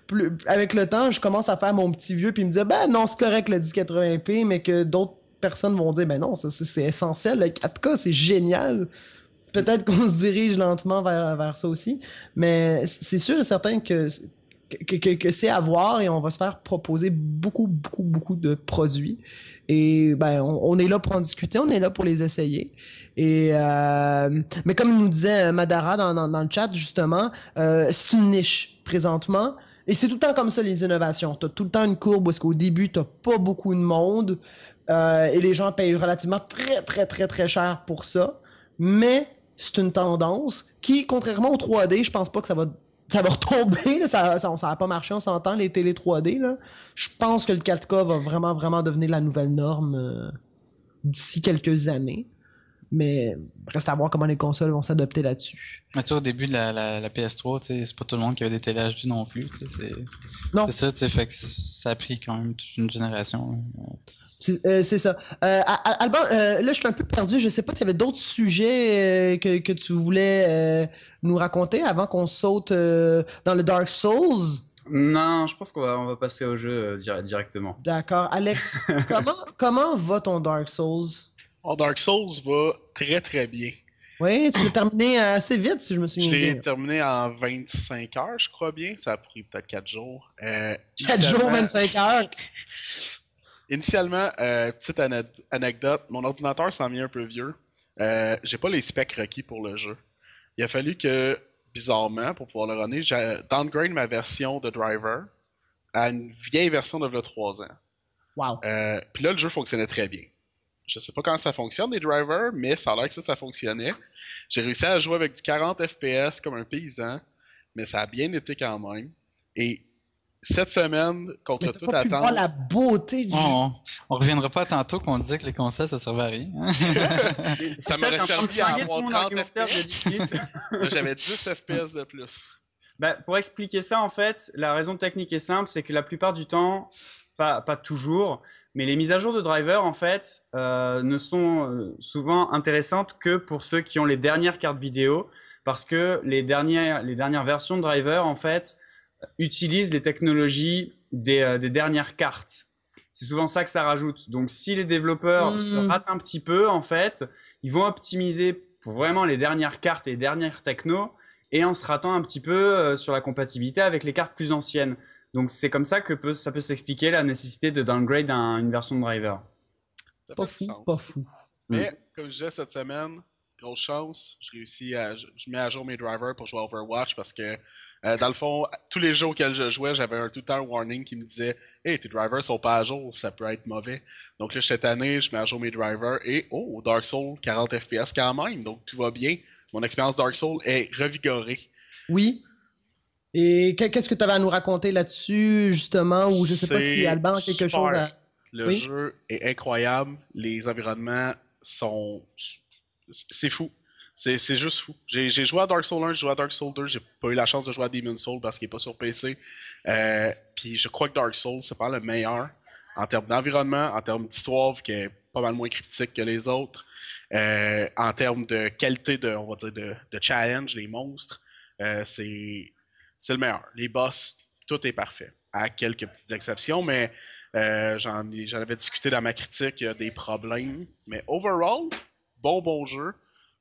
Speaker 1: avec le temps, je commence à faire mon petit vieux puis me dire, ben, non, c'est correct, le 1080p, mais que d'autres personnes vont dire, ben non, ça, c'est essentiel, le 4K, c'est génial peut-être qu'on se dirige lentement vers, vers ça aussi, mais c'est sûr et certain que que, que, c'est à voir et on va se faire proposer beaucoup, beaucoup, beaucoup de produits. Et ben, on, est là pour en discuter, on est là pour les essayer. Et euh, mais comme nous disait Madara dans, dans, le chat, justement, euh, c'est une niche présentement. Et c'est tout le temps comme ça les innovations. T'as tout le temps une courbe parce qu'au début, t'as pas beaucoup de monde euh, et les gens payent relativement très, très, très, très cher pour ça. Mais c'est une tendance qui, contrairement au 3D, je pense pas que ça va ça va retomber, ça, ça, a pas marché, on s'entend, les télé 3D, Je pense que le 4K va vraiment, vraiment devenir la nouvelle norme euh, d'ici quelques années. Mais reste à voir comment les consoles vont s'adopter là-dessus. Mais tu sais,
Speaker 4: au début de la, PS3, c'est pas tout le monde qui avait des télé HD non plus. C'est ça, fait que ça a pris quand même toute une génération. Hein.
Speaker 1: Euh, c'est ça. Euh, Alban, euh, là, je suis un peu perdu. Je sais pas s'il y avait d'autres sujets que, tu voulais nous raconter avant qu'on saute dans le Dark Souls.
Speaker 3: Non, je pense qu'on va, on va
Speaker 2: passer au jeu directement.
Speaker 1: D'accord. Alex, comment, va ton Dark Souls
Speaker 2: Mon Dark Souls va très très bien.
Speaker 1: Oui, tu l'as terminé assez vite, si je me souviens bien. Je l'ai
Speaker 2: terminé en 25 heures, je crois bien. Ça a pris peut-être 4 jours. 4 jours, 25 heures Initialement, euh, petite anecdote, mon ordinateur s'en vient un peu vieux. Euh, j'ai pas les specs requis pour le jeu. Il a fallu que, bizarrement, pour pouvoir le runner, j'ai downgrade ma version de driver à une vieille version de 3 ans. Wow. Euh, puis là, le jeu fonctionnait très bien. Je sais pas comment ça fonctionne, les drivers, mais ça a l'air que ça, fonctionnait. J'ai réussi à jouer avec du 40 FPS comme un paysan, mais ça a bien été quand même. Et cette semaine,
Speaker 4: contre toute attente. la beauté du. On, ne reviendra pas tantôt qu'on disait que les conseils, ça servait à
Speaker 3: ça m'aurait servi à avoir 30
Speaker 2: FPS.
Speaker 3: J'avais 10 FPS de plus. Ben, pour expliquer ça, en fait, la raison technique est simple, c'est que la plupart du temps, pas, pas toujours, mais les mises à jour de driver, en fait, euh, ne sont euh, souvent intéressantes que pour ceux qui ont les dernières cartes vidéo, parce que les dernières, les dernières versions de driver, en fait, utilisent les technologies euh, des, dernières cartes. C'est souvent ça que ça rajoute. Donc, si les développeurs mm. se ratent un petit peu, en fait, ils vont optimiser pour vraiment les dernières cartes et les dernières techno, et en se ratant un petit peu euh, sur la compatibilité avec les cartes plus anciennes. Donc, c'est comme ça que ça peut s'expliquer la nécessité de downgrade une version de driver. pas fou, pas fou.
Speaker 2: Mais, mm. comme je disais cette semaine, grosse chance, je réussis à, je, je mets à jour mes drivers pour jouer à Overwatch parce que euh, dans le fond, tous les jeux auxquels je jouais, j'avais un tout temps warning qui me disait Hey, tes drivers sont pas à jour, ça peut être mauvais. Donc là, cette année, je mets à jour mes drivers et oh, Dark Souls, 40 FPS quand même, donc tout va bien. Mon expérience Dark Souls est revigorée.
Speaker 1: Oui. Et qu'est-ce que tu avais à nous raconter là-dessus, justement, ou je sais pas si Alban quelque chose à.
Speaker 2: Le jeu est incroyable, les environnements sont. C'est fou. C'est juste fou. J'ai joué à Dark Souls 1, j'ai joué à Dark Souls 2, j'ai pas eu la chance de jouer à Demon's Souls parce qu'il n'est pas sur PC. Euh, puis je crois que Dark Souls, c'est pas le meilleur en termes d'environnement, en termes d'histoire, qui est pas mal moins critique que les autres, euh, en termes de qualité de, de, challenge, les monstres, euh, c'est le meilleur. Les boss, tout est parfait, à quelques petites exceptions, mais j'en avais discuté dans ma critique, des problèmes. Mais overall, bon, bon jeu.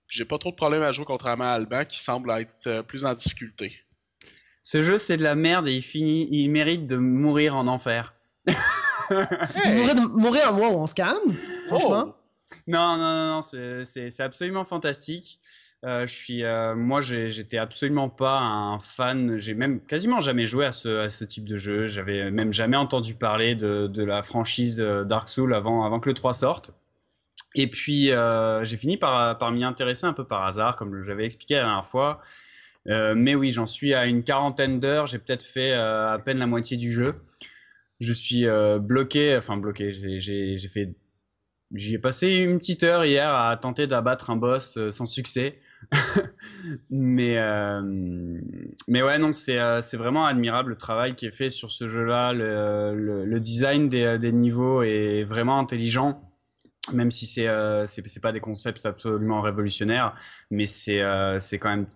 Speaker 2: J'ai pas trop de problèmes à jouer contrairement à Alban qui semble être euh, plus en difficulté.
Speaker 3: Ce jeu, c'est de la merde et il, finit, il mérite de mourir en enfer.
Speaker 1: mourir, de, mourir, où on se calme, franchement. Oh.
Speaker 3: Non, non, non, c'est absolument fantastique. Euh, je suis, euh, moi, j'étais absolument pas un fan. J'ai même quasiment jamais joué à ce, à ce type de jeu. J'avais même jamais entendu parler de, de la franchise Dark Souls avant, avant que le 3 sorte. Et puis, euh, j'ai fini par, par m'y intéresser un peu par hasard, comme je l'avais expliqué la dernière fois. Euh, mais oui, j'en suis à une quarantaine d'heures. J'ai peut-être fait euh, à peine la moitié du jeu. Je suis bloqué, enfin bloqué. J'ai fait, j'y ai passé une petite heure hier à tenter d'abattre un boss sans succès. mais mais ouais, non, c'est vraiment admirable le travail qui est fait sur ce jeu-là. Le, le, design des, des niveaux est vraiment intelligent même si euh, c'est c'est pas des concepts absolument révolutionnaires, mais c'est euh, c'est quand même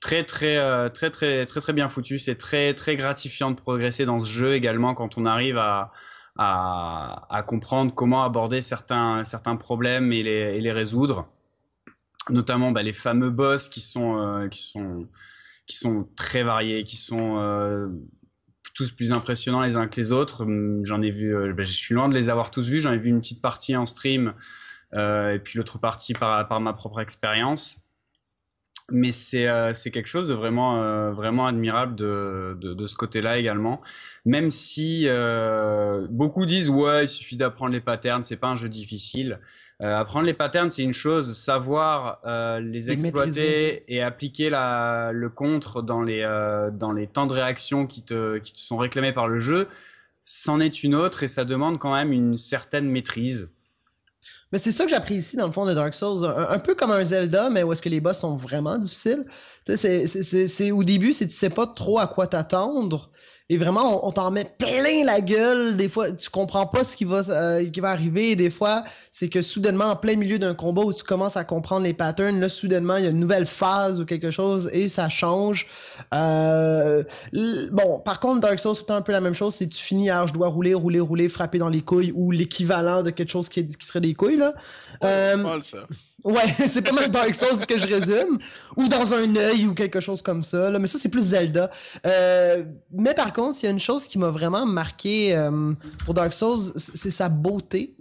Speaker 3: très très euh, très très très très bien foutu. C'est très très gratifiant de progresser dans ce jeu également quand on arrive à à, comprendre comment aborder certains certains problèmes et les, et les résoudre, notamment bah, les fameux boss qui sont qui sont qui sont très variés, qui sont tous plus impressionnants les uns que les autres. Hum, j'en ai vu, euh, ben, je suis loin de les avoir tous vus. J'en ai vu une petite partie en stream euh, et puis l'autre partie par, ma propre expérience. Mais c'est euh, quelque chose de vraiment, vraiment admirable de, de ce côté-là également. Même si beaucoup disent ouais, il suffit d'apprendre les patterns, c'est pas un jeu difficile. Euh, apprendre les patterns, c'est une chose, savoir euh, les exploiter et, appliquer le contre dans les, euh, dans les temps de réaction qui te, sont réclamés par le jeu, c'en est une autre et ça demande quand même une certaine maîtrise.
Speaker 1: Mais c'est ça que ici dans le fond de Dark Souls, un, peu comme un Zelda, mais où est-ce que les boss sont vraiment difficiles. c'est, au début, c'est tu sais pas trop à quoi t'attendre et vraiment, on, t'en met plein la gueule. Des fois, tu comprends pas ce qui va, euh, qui va arriver. Et des fois, c'est que soudainement, en plein milieu d'un combat où tu commences à comprendre les patterns, là, soudainement, il y a une nouvelle phase ou quelque chose et ça change. Euh, bon, par contre, Dark Souls, c'est un peu la même chose. Si tu finis à je dois rouler, rouler, rouler, frapper dans les couilles ou l'équivalent de quelque chose qui, serait des couilles, là. Ouais, c'est euh, Ouais, c'est pas mal Dark Souls que je résume. ou dans un œil ou quelque chose comme ça, Mais ça, c'est plus Zelda. mais par contre, il y a une chose qui m'a vraiment marqué euh, pour Dark Souls, c'est sa beauté.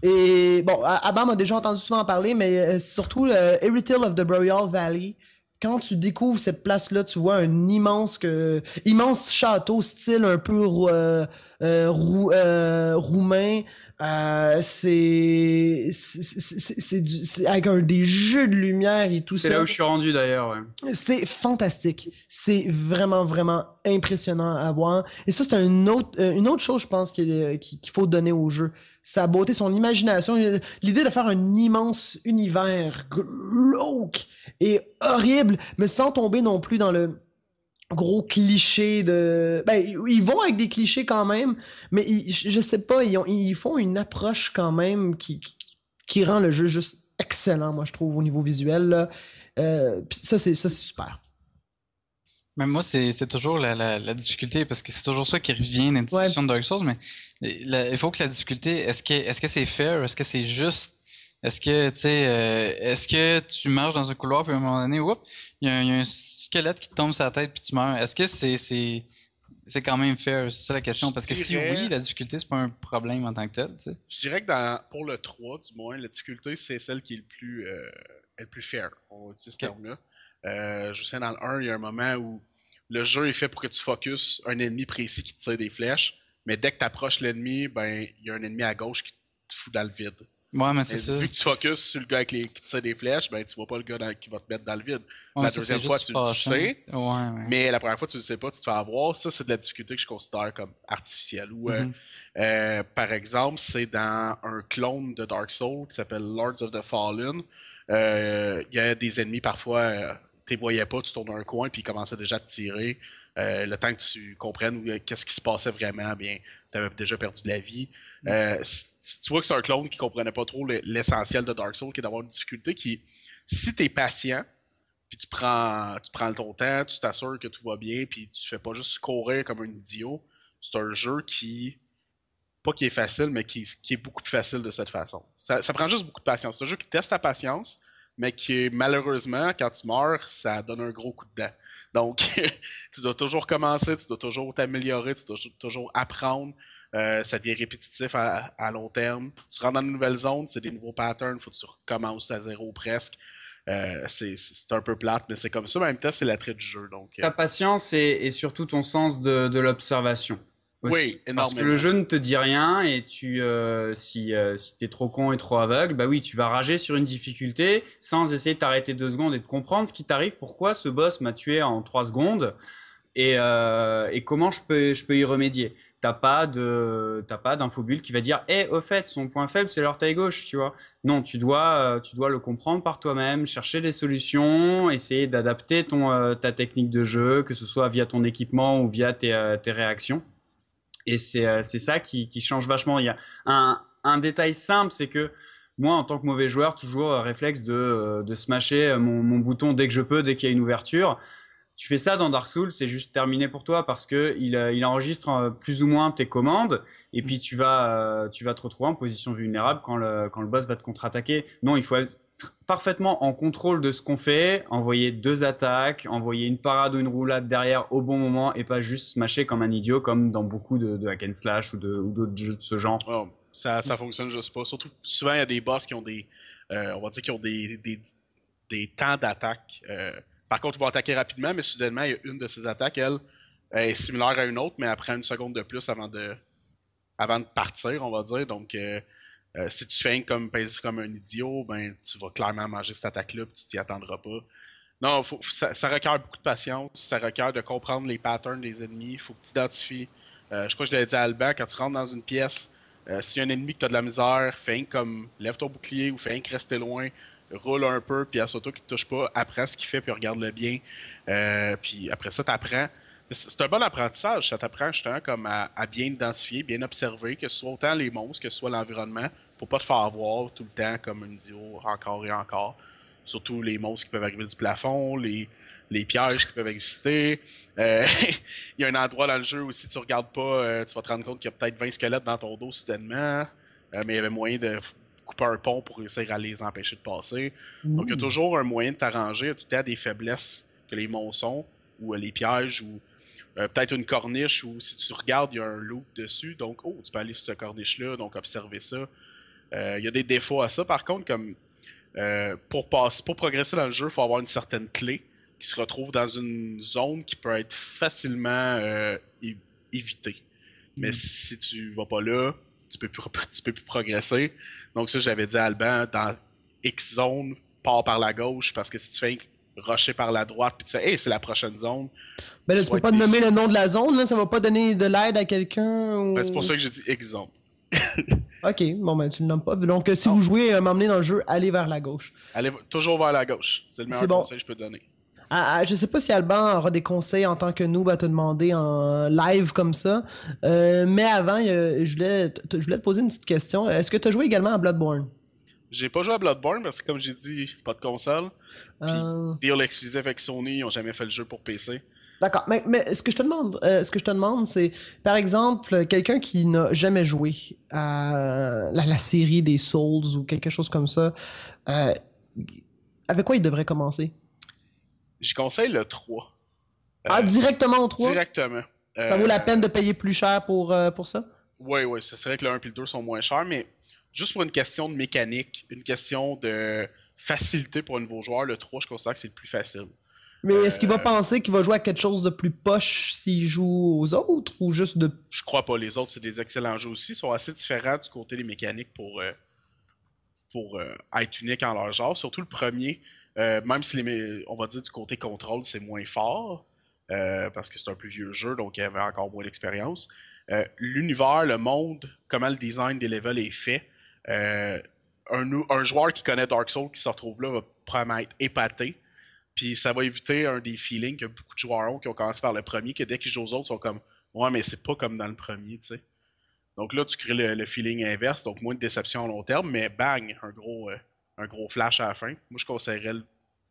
Speaker 1: Et bon, Abba m'a déjà entendu souvent en parler, mais euh, surtout euh, Tale of the Royal Valley. Quand tu découvres cette place-là, tu vois un immense que, immense château style un peu euh, euh rou, roumain euh, c'est c'est avec un des jeux de lumière et tout ça. C'est là où je suis
Speaker 3: rendu d'ailleurs.
Speaker 1: Ouais. C'est fantastique. C'est vraiment vraiment impressionnant à voir. Et ça c'est un autre euh, une autre chose je pense euh, qu'il faut donner au jeu. Sa beauté, son imagination, l'idée de faire un immense univers glauque et horrible, mais sans tomber non plus dans le gros clichés de. Ben, ils vont avec des clichés quand même, mais je sais pas, ils, ils, font une approche quand même qui, rend le jeu juste excellent, moi, je trouve, au niveau visuel. Euh, ça, c'est super.
Speaker 4: mais moi, c'est toujours la, difficulté, parce que c'est toujours ça qui revient dans la discussion de Dark Souls, mais il faut que la difficulté, est-ce que est -ce c'est fair, est-ce que c'est juste est-ce que, tu euh, est-ce que tu marches dans un couloir, puis à un moment donné, il y, a un squelette qui te tombe sur la tête, puis tu meurs. Est-ce que c'est, c'est, quand même fair? C'est ça la question. Parce que si oui, la difficulté, c'est pas un problème en tant que tel.
Speaker 2: Je dirais que pour le 3, du moins, la difficulté, c'est celle qui est le plus, euh, plus fair. On système là euh, je sais, dans le 1, il y a un moment où le jeu est fait pour que tu focuses un ennemi précis qui te tire des flèches, mais dès que tu approches l'ennemi, ben il y a un ennemi à gauche qui te fout dans le vide.
Speaker 4: Ouais, mais c'est ça. Vu que tu
Speaker 2: focuses sur le gars avec les, qui tire des flèches, ben, tu vois pas le gars qui va te mettre dans le vide. la deuxième fois, tu le sais. Mais la première fois, tu le sais pas, tu te fais avoir. Ça, c'est de la difficulté que je considère comme artificielle. Ou, mm-hmm. euh, euh, par exemple, c'est dans un clone de Dark Souls qui s'appelle Lords of the Fallen. Euh, il y a des ennemis parfois, tu les voyais pas, tu tournes un coin, puis ils commençaient déjà à te tirer. le temps que tu comprennes qu'est-ce qui se passait vraiment, bien, tu avais déjà perdu de la vie. Euh, tu vois que c'est un clone qui comprenait pas trop l'essentiel de Dark Souls, qui est d'avoir une difficulté qui, si tu es patient, puis tu prends, tu prends ton temps, tu t'assures que tout va bien, puis tu fais pas juste courir comme un idiot, c'est un jeu qui, pas qui est facile, mais qui, est beaucoup plus facile de cette façon. Ça, ça prend juste beaucoup de patience. C'est un jeu qui teste ta patience, mais qui, malheureusement, quand tu meurs, ça donne un gros coup de dent. Donc, tu dois toujours commencer, tu dois toujours t'améliorer, tu dois toujours apprendre. Euh, ça devient répétitif à, long terme. Tu rentres dans une nouvelle zone, c'est des nouveaux patterns, il faut que tu recommences à zéro presque. Euh, c'est un peu plate, mais c'est comme ça. en même temps, c'est l'attrait du jeu. Donc, euh. Ta
Speaker 3: patience et, surtout ton sens de, l'observation. Oui, oui, Parce que le jeu ne te dit rien et tu, si, tu es trop con et trop aveugle, bah oui, tu vas rager sur une difficulté sans essayer de t'arrêter deux secondes et de comprendre ce qui t'arrive, pourquoi ce boss m'a tué en trois secondes et, et comment je peux, je peux y remédier t'as pas de t'as pas d'infobule qui va dire Eh, au fait son point faible c'est l'orteil gauche tu vois non tu dois euh, tu dois le comprendre par toi-même chercher des solutions essayer d'adapter ton euh, ta technique de jeu que ce soit via ton équipement ou via tes, euh, réactions et c'est ça qui, change vachement il y a un, détail simple c'est que moi, en tant que mauvais joueur, toujours réflexe de, de smasher mon, mon bouton dès que je peux, dès qu'il y a une ouverture. Tu fais ça dans Dark Souls, c'est juste terminé pour toi parce que il, euh, enregistre euh, plus ou moins tes commandes et puis mm. tu vas, euh, tu vas te retrouver en position vulnérable quand le, boss va te contre-attaquer. Non, il faut être parfaitement en contrôle de ce qu'on fait, envoyer deux attaques, envoyer une parade ou une roulade derrière au bon moment et pas juste smasher comme un idiot comme dans beaucoup de, de hack slash ou d'autres jeux de ce genre.
Speaker 2: ça, ça fonctionne juste pas. Surtout, souvent, il y a des boss qui ont des, ont des, des, des temps d'attaque. Par contre, il va attaquer rapidement, mais soudainement, il y a une de ces attaques, elle, euh, est similaire à une autre, mais elle prend une seconde de plus avant de, avant de partir, on va dire. Donc, euh, euh, si tu fais comme comme un idiot, ben, tu vas clairement manger cette attaque-là, tu t'y attendras pas. Non, ça, requiert beaucoup de patience, ça requiert de comprendre les patterns des ennemis, il faut que tu identifies. je crois que je l'avais dit à Albert, quand tu rentres dans une pièce, si y a un ennemi que tu as de la misère, fais comme lève ton bouclier ou fais rester loin, roule un peu, puis à qui touche pas, après ce qu'il fait, puis regarde-le bien. Euh, puis après ça, tu apprends. C'est un bon apprentissage, ça t'apprend justement comme à, bien identifier, bien observer, que ce soit autant les monstres que ce soit l'environnement, pour pas te faire avoir tout le temps comme une dio encore et encore. Surtout les monstres qui peuvent arriver du plafond, les, les pièges qui peuvent exister. Euh, il y a un endroit dans le jeu où si tu regardes pas, euh, tu vas te rendre compte qu'il y a peut-être 20 squelettes dans ton dos soudainement. mais il y avait moyen de couper un pont pour essayer à les empêcher de passer. Donc, il y a hmm. toujours un moyen de t'arranger. Tu as des faiblesses que les monçons ou euh, les pièges ou euh, peut-être une corniche où si tu regardes, il y a un loop dessus. Donc, oh, tu peux aller sur cette corniche-là, donc observer ça. Euh, il y a des défauts à ça. Par contre, comme pour, passer, pour progresser dans le jeu, il faut avoir une certaine clé qui se retrouve dans une zone qui peut être facilement évitée. Mais hmm. si tu vas pas là, tu peux peux plus progresser. Donc, ça, j'avais dit à Alban, dans X zone, pars par la gauche, parce que si tu fais rocher par la droite, puis tu fais, hey, c'est la prochaine zone.
Speaker 1: Ben tu, peux pas nommer le nom de la zone, ça va pas donner de l'aide à quelqu'un. Ou... Ben, c'est pour ça
Speaker 2: que j'ai dit X zone.
Speaker 1: ok, bon, ben tu le nommes pas. Donc, euh, si vous jouez à euh, m'emmener dans le jeu, allez vers la gauche.
Speaker 2: Allez toujours vers la gauche. C'est le meilleur conseil que je peux donner.
Speaker 1: Je ah, ah, je sais pas si Alban aura des conseils en tant que nous à te demander en live comme ça. Euh, mais avant, euh, je voulais, te poser une petite question. Est-ce que tu as joué également à Bloodborne?
Speaker 2: J'ai pas joué à Bloodborne parce que, comme j'ai dit, pas de console. Puis, euh... avec Sony, ils ont jamais fait le jeu pour PC.
Speaker 1: D'accord. Mais, ce que je te demande, euh, ce que je te demande, c'est par exemple quelqu'un qui n'a jamais joué à la, série des Souls ou quelque chose comme ça, avec quoi il devrait commencer
Speaker 2: J'y conseille le 3.
Speaker 1: ah, euh, directement au 3
Speaker 2: Directement. ça vaut la peine
Speaker 1: de payer plus cher pour, euh, pour ça
Speaker 2: Oui, oui, c'est vrai que le 1 et le 2 sont moins chers, mais juste pour une question de mécanique, une question de facilité pour un nouveau joueur, le 3, je considère que c'est le plus facile.
Speaker 1: Mais est-ce qu'il va euh, penser qu'il va jouer à quelque chose de plus poche s'il joue aux autres ou juste de.
Speaker 2: Je crois pas. Les autres, c'est des excellents jeux aussi. Ils sont assez différents du côté des mécaniques pour, pour être uniques en leur genre. Surtout le premier. Euh, même si, on va dire, du côté contrôle, c'est moins fort, euh, parce que c'est un plus vieux jeu, donc il y avait encore moins d'expérience. Euh, l'univers, le monde, comment le design des levels est fait. Un, joueur qui connaît Dark Souls, qui se retrouve là, va probablement être épaté. Puis ça va éviter un des feelings que beaucoup de joueurs ont qui ont commencé par le premier, que dès qu'ils jouent aux autres, ils sont comme Ouais, mais c'est pas comme dans le premier, tu sais. Donc là, tu crées le, feeling inverse, donc moins de déception à long terme, mais bang, un gros, un gros flash à la fin. Moi, je conseillerais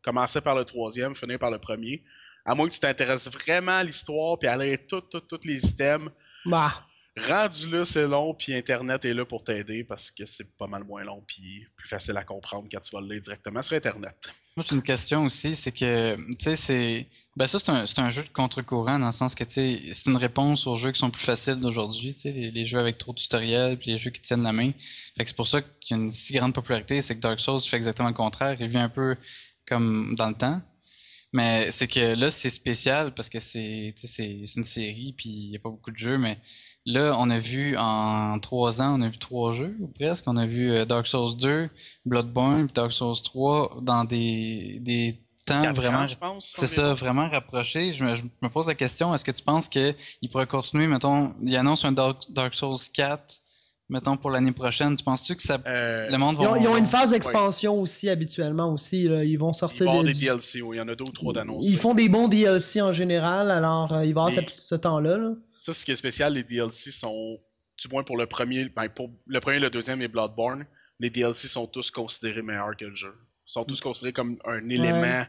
Speaker 2: commencer par le troisième, finir par le premier. À moins que tu t'intéresses vraiment à l'histoire, puis aller toutes tous les items. Bah. Rendu le c'est long, puis Internet est là pour t'aider parce que c'est pas mal moins long, puis plus facile à comprendre quand tu vas le lire directement sur Internet.
Speaker 4: Moi, j'ai une question aussi, c'est que, tu sais, c'est. Ben ça, c'est un, jeu de contre-courant dans le sens que, tu sais, c'est une réponse aux jeux qui sont plus faciles d'aujourd'hui, tu sais, les, jeux avec trop de tutoriels, puis les jeux qui tiennent la main. Fait que c'est pour ça qu'il y a une si grande popularité, c'est que Dark Souls fait exactement le contraire. Il vient un peu comme dans le temps, mais c'est que là, c'est spécial parce que c'est une série, puis il n'y a pas beaucoup de jeux, mais là, on a vu en trois ans, on a vu trois jeux, ou presque. On a vu euh, Dark Souls 2, Bloodborne, puis Dark Souls 3 dans des, temps vraiment... C'est ça, vraiment rapproché. Je me, pose la question, est-ce que tu penses qu'il pourrait continuer, mettons, il annonce un Dark Souls 4 mettons pour l'année prochaine? Tu penses-tu que ça, euh, le monde va. Ils ont, une phase d'expansion
Speaker 1: aussi habituellement aussi. Ils vont sortir ils des, DLC.
Speaker 4: Il y en a deux ou trois d'annonces. Ils font des
Speaker 1: bons DLC en général, alors euh, ils vont avoir ce, temps-là.
Speaker 2: Ça, ce qui est spécial, les DLC sont, du moins pour le premier, ben, pour le premier, le deuxième et Bloodborne, les DLC sont tous considérés meilleurs que le jeu. Ils sont tous considérés comme un élément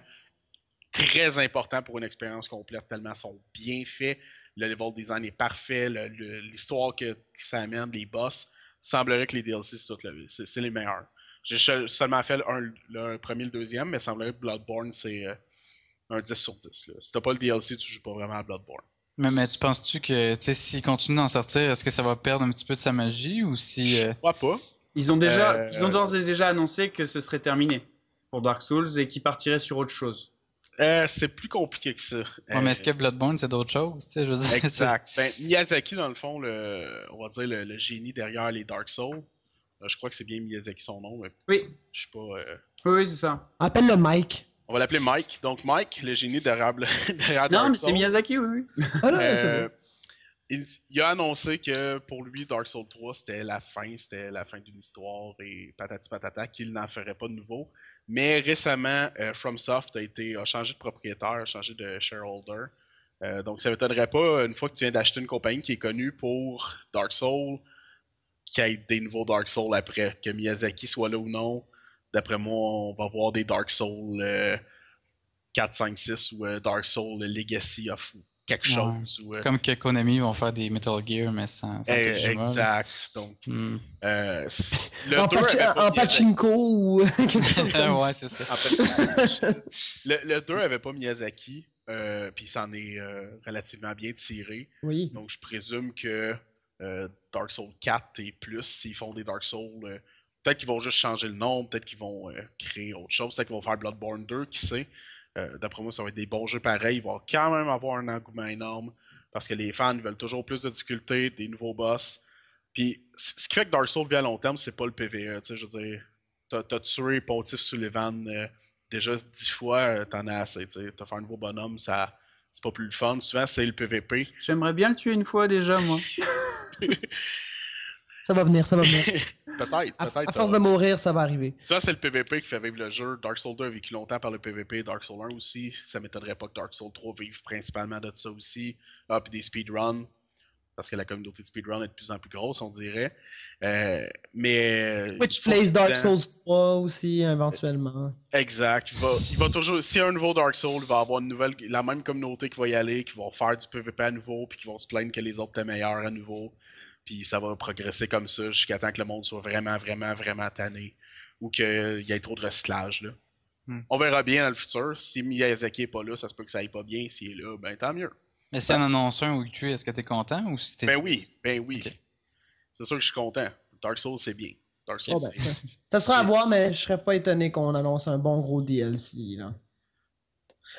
Speaker 2: très important pour une expérience complète, tellement sont bien faits le level design est parfait, l'histoire que, ça amène, les boss semblerait que les DLC, c'est toute la vie. C'est les meilleurs. J'ai seulement fait le premier, le deuxième, mais semblerait que Bloodborne, c'est euh, un 10 sur 10. Si t'as pas le DLC, tu joues pas vraiment à Bloodborne.
Speaker 4: Mais, mais tu penses-tu que s'ils continuent d'en sortir, est-ce que ça va perdre un petit peu de sa magie ou si. Je euh, crois pas. Ils ont déjà, euh, ils ont
Speaker 2: d'ores et déjà annoncé que
Speaker 3: ce serait terminé pour Dark Souls et qu'ils partiraient sur autre chose. Euh, c'est plus compliqué que ça.
Speaker 4: mais est-ce euh, que Bloodborne, c'est d'autres choses? je veux dire, exact.
Speaker 2: Ben, Miyazaki, dans le fond, on va dire le, génie derrière les Dark Souls, euh, je crois que c'est bien Miyazaki son nom. oui. Je sais pas.
Speaker 3: Oui, c'est ça. Appelle-le Mike.
Speaker 2: On va l'appeler Mike. Donc, Mike, le génie derrière, Souls. Non, mais c'est Miyazaki,
Speaker 3: oui. Ah,
Speaker 2: il, il, a annoncé que pour lui, Dark Souls 3, c'était la fin, c'était la fin d'une histoire et patati patata, qu'il n'en ferait pas de nouveau. Mais récemment, euh, FromSoft a, été, changé de propriétaire, a changé de shareholder. Euh, donc, ça ne m'étonnerait pas, une fois que tu viens d'acheter une compagnie qui est connue pour Dark Souls, qu'il y ait des nouveaux Dark Souls après, que Miyazaki soit là ou non. D'après moi, on va voir des Dark Souls 4, 5, 6 ou euh, Dark Souls Legacy of euh, comme
Speaker 4: que Konami vont faire des Metal Gear, mais sans. sans eh,
Speaker 2: exact. Donc, hmm. euh, le en,
Speaker 1: en pachinko ou ouais, c'est ça.
Speaker 2: le, 2 avait pas Miyazaki, euh, puis il s'en est euh, relativement bien tiré. Oui. Donc, je présume que Dark Souls 4 et plus, s'ils font des Dark Souls. Peut-être qu'ils vont juste changer le nom, peut-être qu'ils vont créer autre chose, peut-être qu'ils vont faire Bloodborne 2, qui sait. Euh, d'après moi, ça va être des bons jeux pareils. Il va quand même avoir un engouement énorme parce que les fans veulent toujours plus de difficultés, des nouveaux boss. Puis ce qui fait que Dark Souls vit à long terme, c'est pas le PVE. Je veux dire, t'as tué Pontiff Sullivan euh, déjà dix fois, euh, t'en as assez. as fait un nouveau bonhomme, ça c'est pas plus le fun. Souvent, c'est le PVP. J'aimerais bien le tuer une fois déjà, moi.
Speaker 1: Ça va venir, ça va venir.
Speaker 2: peut-être, peut-être. À, force de mourir, ça va arriver. Tu vois, c'est le PVP qui fait vivre le jeu. Dark Souls 2 a vécu longtemps par le PVP, Dark Souls 1 aussi. Ça m'étonnerait pas que Dark Souls 3 vive principalement de ça aussi. Ah, puis des speedruns. Parce que la communauté de speedrun est de plus en plus grosse, on dirait. Euh, mais. Euh, Which plays Dark Souls
Speaker 1: 3 aussi, éventuellement.
Speaker 2: Exact. Il va, toujours. S'il y a un nouveau Dark Souls, il va avoir une nouvelle, la même communauté qui va y aller, qui va faire du PVP à nouveau, puis qui vont se plaindre que les autres étaient meilleurs à nouveau. Puis ça va progresser comme ça jusqu'à temps que le monde soit vraiment, vraiment, vraiment tanné ou qu'il y ait trop
Speaker 4: de recyclage. Là.
Speaker 2: Hmm. On verra bien dans le futur. Si Miyazaki n'est pas là, ça se peut que ça aille pas bien. S'il est là, ben tant mieux.
Speaker 4: Mais si on annonce un ou tu es, est-ce que tu es content ou si t'es... Ben oui,
Speaker 2: ben oui. C'est sûr que je suis content. Dark Souls, c'est bien. Dark ah, Souls, ben,
Speaker 4: c'est
Speaker 1: ça, sera à voir, mais je serais pas étonné qu'on annonce un bon gros DLC. Là.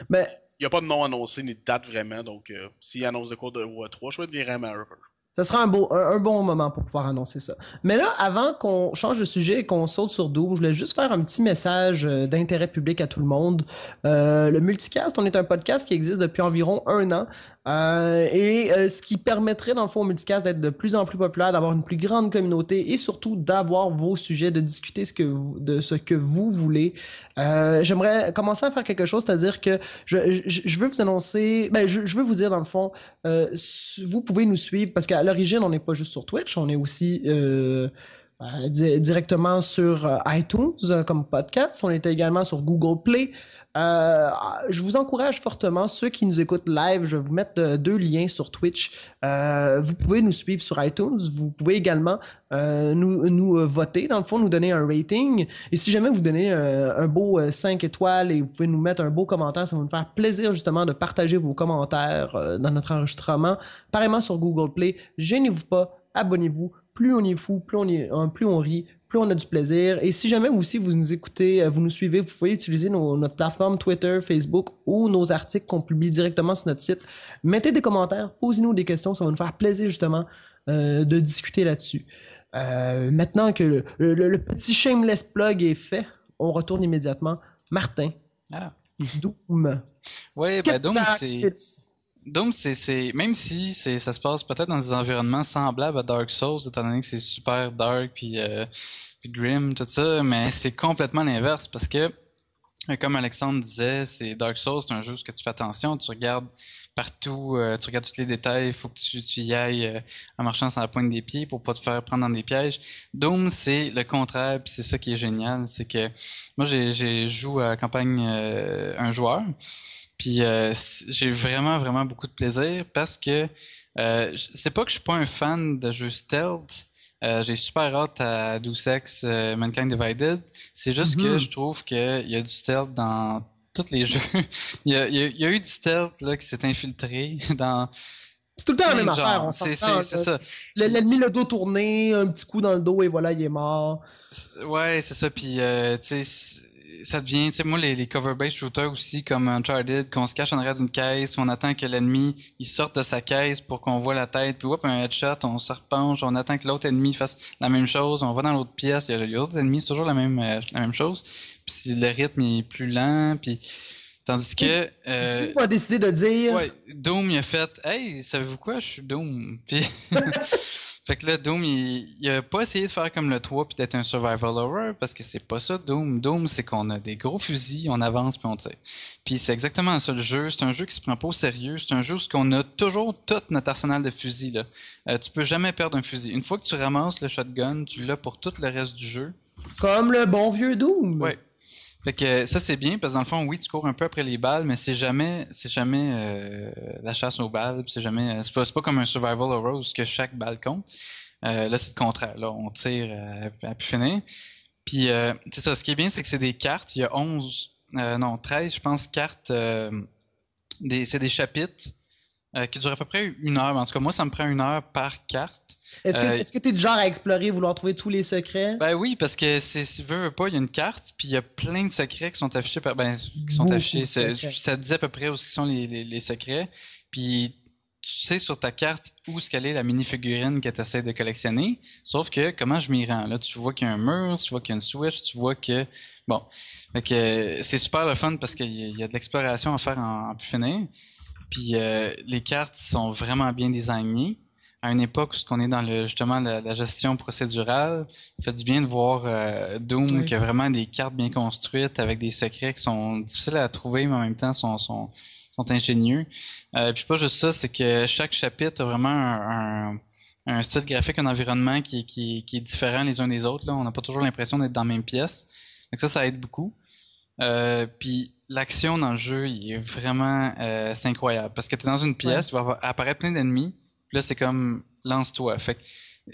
Speaker 2: Ben, Il n'y a pas de nom annoncé ni de date vraiment, donc euh, s'il annonce de quoi de WA3, je vais devenir vraiment heureux.
Speaker 1: Ce sera un, beau, un, bon moment pour pouvoir annoncer ça. Mais là, avant qu'on change de sujet et qu'on saute sur Doom, je voulais juste faire un petit message euh, d'intérêt public à tout le monde. Euh, le Multicast, on est un podcast qui existe depuis environ un an. Euh, et ce qui permettrait, dans le fond, au Multicast d'être de plus en plus populaire, d'avoir une plus grande communauté et surtout d'avoir vos sujets, de discuter ce que de ce que vous voulez. J'aimerais commencer à faire quelque chose, c'est-à-dire que je, veux vous annoncer, ben, je, je, veux vous dire, dans le fond, vous pouvez nous suivre parce que à l'origine, on n'est pas juste sur Twitch, on est aussi euh, euh, directement sur euh, iTunes euh, comme podcast. On était également sur Google Play. je vous encourage fortement, ceux qui nous écoutent live, je vais vous mettre deux liens sur Twitch. vous pouvez nous suivre sur iTunes. Vous pouvez également nous, nous voter, dans le fond, nous donner un rating. Et si jamais vous donnez un beau 5 étoiles et vous pouvez nous mettre un beau commentaire, ça va nous faire plaisir justement de partager vos commentaires dans notre enregistrement. Pareillement sur Google Play. Gênez-vous pas, abonnez-vous plus on est fou, hein, plus on, rit, plus on a du plaisir. Et si jamais aussi vous nous écoutez, euh, vous nous suivez, vous pouvez utiliser notre plateforme Twitter, Facebook ou nos articles qu'on publie directement sur notre site. Mettez des commentaires, posez-nous des questions, ça va nous faire plaisir justement euh, de discuter là-dessus. Euh, maintenant que le, petit shameless plug est fait, on retourne immédiatement. Martin. Ah. Doom.
Speaker 4: Oui, ben donc c'est. Donc, c'est, même si c'est, ça se passe peut-être dans des environnements semblables à Dark Souls, étant donné que c'est super dark, puis, euh, puis grim, tout ça, mais c'est complètement l'inverse, parce que comme Alexandre disait, c'est Dark Souls, c'est un jeu où tu fais attention, tu regardes partout, euh, tu regardes tous les détails, il faut que tu, y ailles euh, en marchant sans la pointe des pieds pour pas te faire prendre dans des pièges. Doom, c'est le contraire, puis c'est ça qui est génial, c'est que moi j'ai joué à campagne euh, un joueur, puis j'ai vraiment vraiment beaucoup de plaisir parce que c'est pas que je suis pas un fan de jeux stealth, euh, j'ai super hâte à Doucex euh, Mankind Divided. C'est juste que mhm. je trouve qu'il y a du stealth dans tous les jeux. il, y a, y a, eu du stealth là, qui s'est infiltré dans. C'est tout le temps la même affaire. C'est ça.
Speaker 1: L'ennemi le dos tourné, un petit coup dans le dos et voilà, il est mort.
Speaker 4: ouais, c'est ça. Puis, euh, tu sais ça devient, tu sais, moi, les, cover-based shooters aussi, comme Uncharted, qu'on se cache en arrière d'une caisse, on attend que l'ennemi, il sorte de sa caisse pour qu'on voit la tête, puis hop, un headshot, on se repenche, on attend que l'autre ennemi fasse la même chose, on va dans l'autre pièce, il y a l'autre ennemi, c'est toujours la même, euh, la même chose, puis le rythme est plus lent, puis... Tandis que. Euh, qui
Speaker 1: va décider de dire. Ouais,
Speaker 4: Doom, il a fait Hey, savez-vous quoi, je suis Doom. Puis. Fait que là, Doom, il, a pas essayé de faire comme le 3 puis d'être un survival horror parce que c'est pas ça, Doom. Doom, c'est qu'on a des gros fusils, on avance puis on tire. Puis c'est exactement ça le jeu. C'est un jeu qui se prend pas au sérieux. C'est un jeu où on a toujours tout notre arsenal de fusils. Là. Euh, tu peux jamais perdre un fusil. Une fois que tu ramasses le shotgun, tu l'as pour tout le reste du jeu.
Speaker 1: Comme le bon vieux Doom. Ouais.
Speaker 4: Fait que ça c'est bien parce que dans le fond oui tu cours un peu après les balles mais c'est jamais c'est jamais euh, la chasse aux balles c'est jamais c'est pas, pas, comme un survival horror où que chaque balle compte euh, là c'est le contraire là on tire euh, à, à plus finir puis euh, c'est ça ce qui est bien c'est que c'est des cartes il y a 11 euh, non 13 je pense cartes des c'est des chapitres qui durent à peu près une heure en tout cas moi ça me prend une heure par carte est-ce
Speaker 1: que tu euh, es du genre à explorer, vouloir trouver tous les secrets?
Speaker 4: Ben oui, parce que si tu veux, veux pas, il y a une carte, puis il y a plein de secrets qui sont affichés. Par, ben, sont affichés ça, dit à peu près où sont les, secrets. Puis tu sais sur ta carte où ce qu'elle est la mini-figurine que tu essaies de collectionner. Sauf que comment je m'y rends? Là, tu vois qu'il y a un mur, tu vois qu'il y a une switch, tu vois que. Bon. c'est super le fun parce qu'il y a de l'exploration à faire en, plus finir. Puis euh, les cartes sont vraiment bien designées à une époque où on est dans le, justement la, gestion procédurale, fait du bien de voir euh, Doom qui a vraiment des cartes bien construites avec des secrets qui sont difficiles à trouver, mais en même temps sont, sont, sont ingénieux. Euh, puis pas juste ça, c'est que chaque chapitre a vraiment un, un style graphique, un environnement qui, qui, qui est différent les uns des autres. Là. On n'a pas toujours l'impression d'être dans la même pièce. Donc ça, ça aide beaucoup. Euh, puis l'action dans le jeu, il est vraiment, euh, c'est incroyable. Parce que tu es dans une pièce, il va apparaître plein d'ennemis là, c'est comme lance-toi. Fait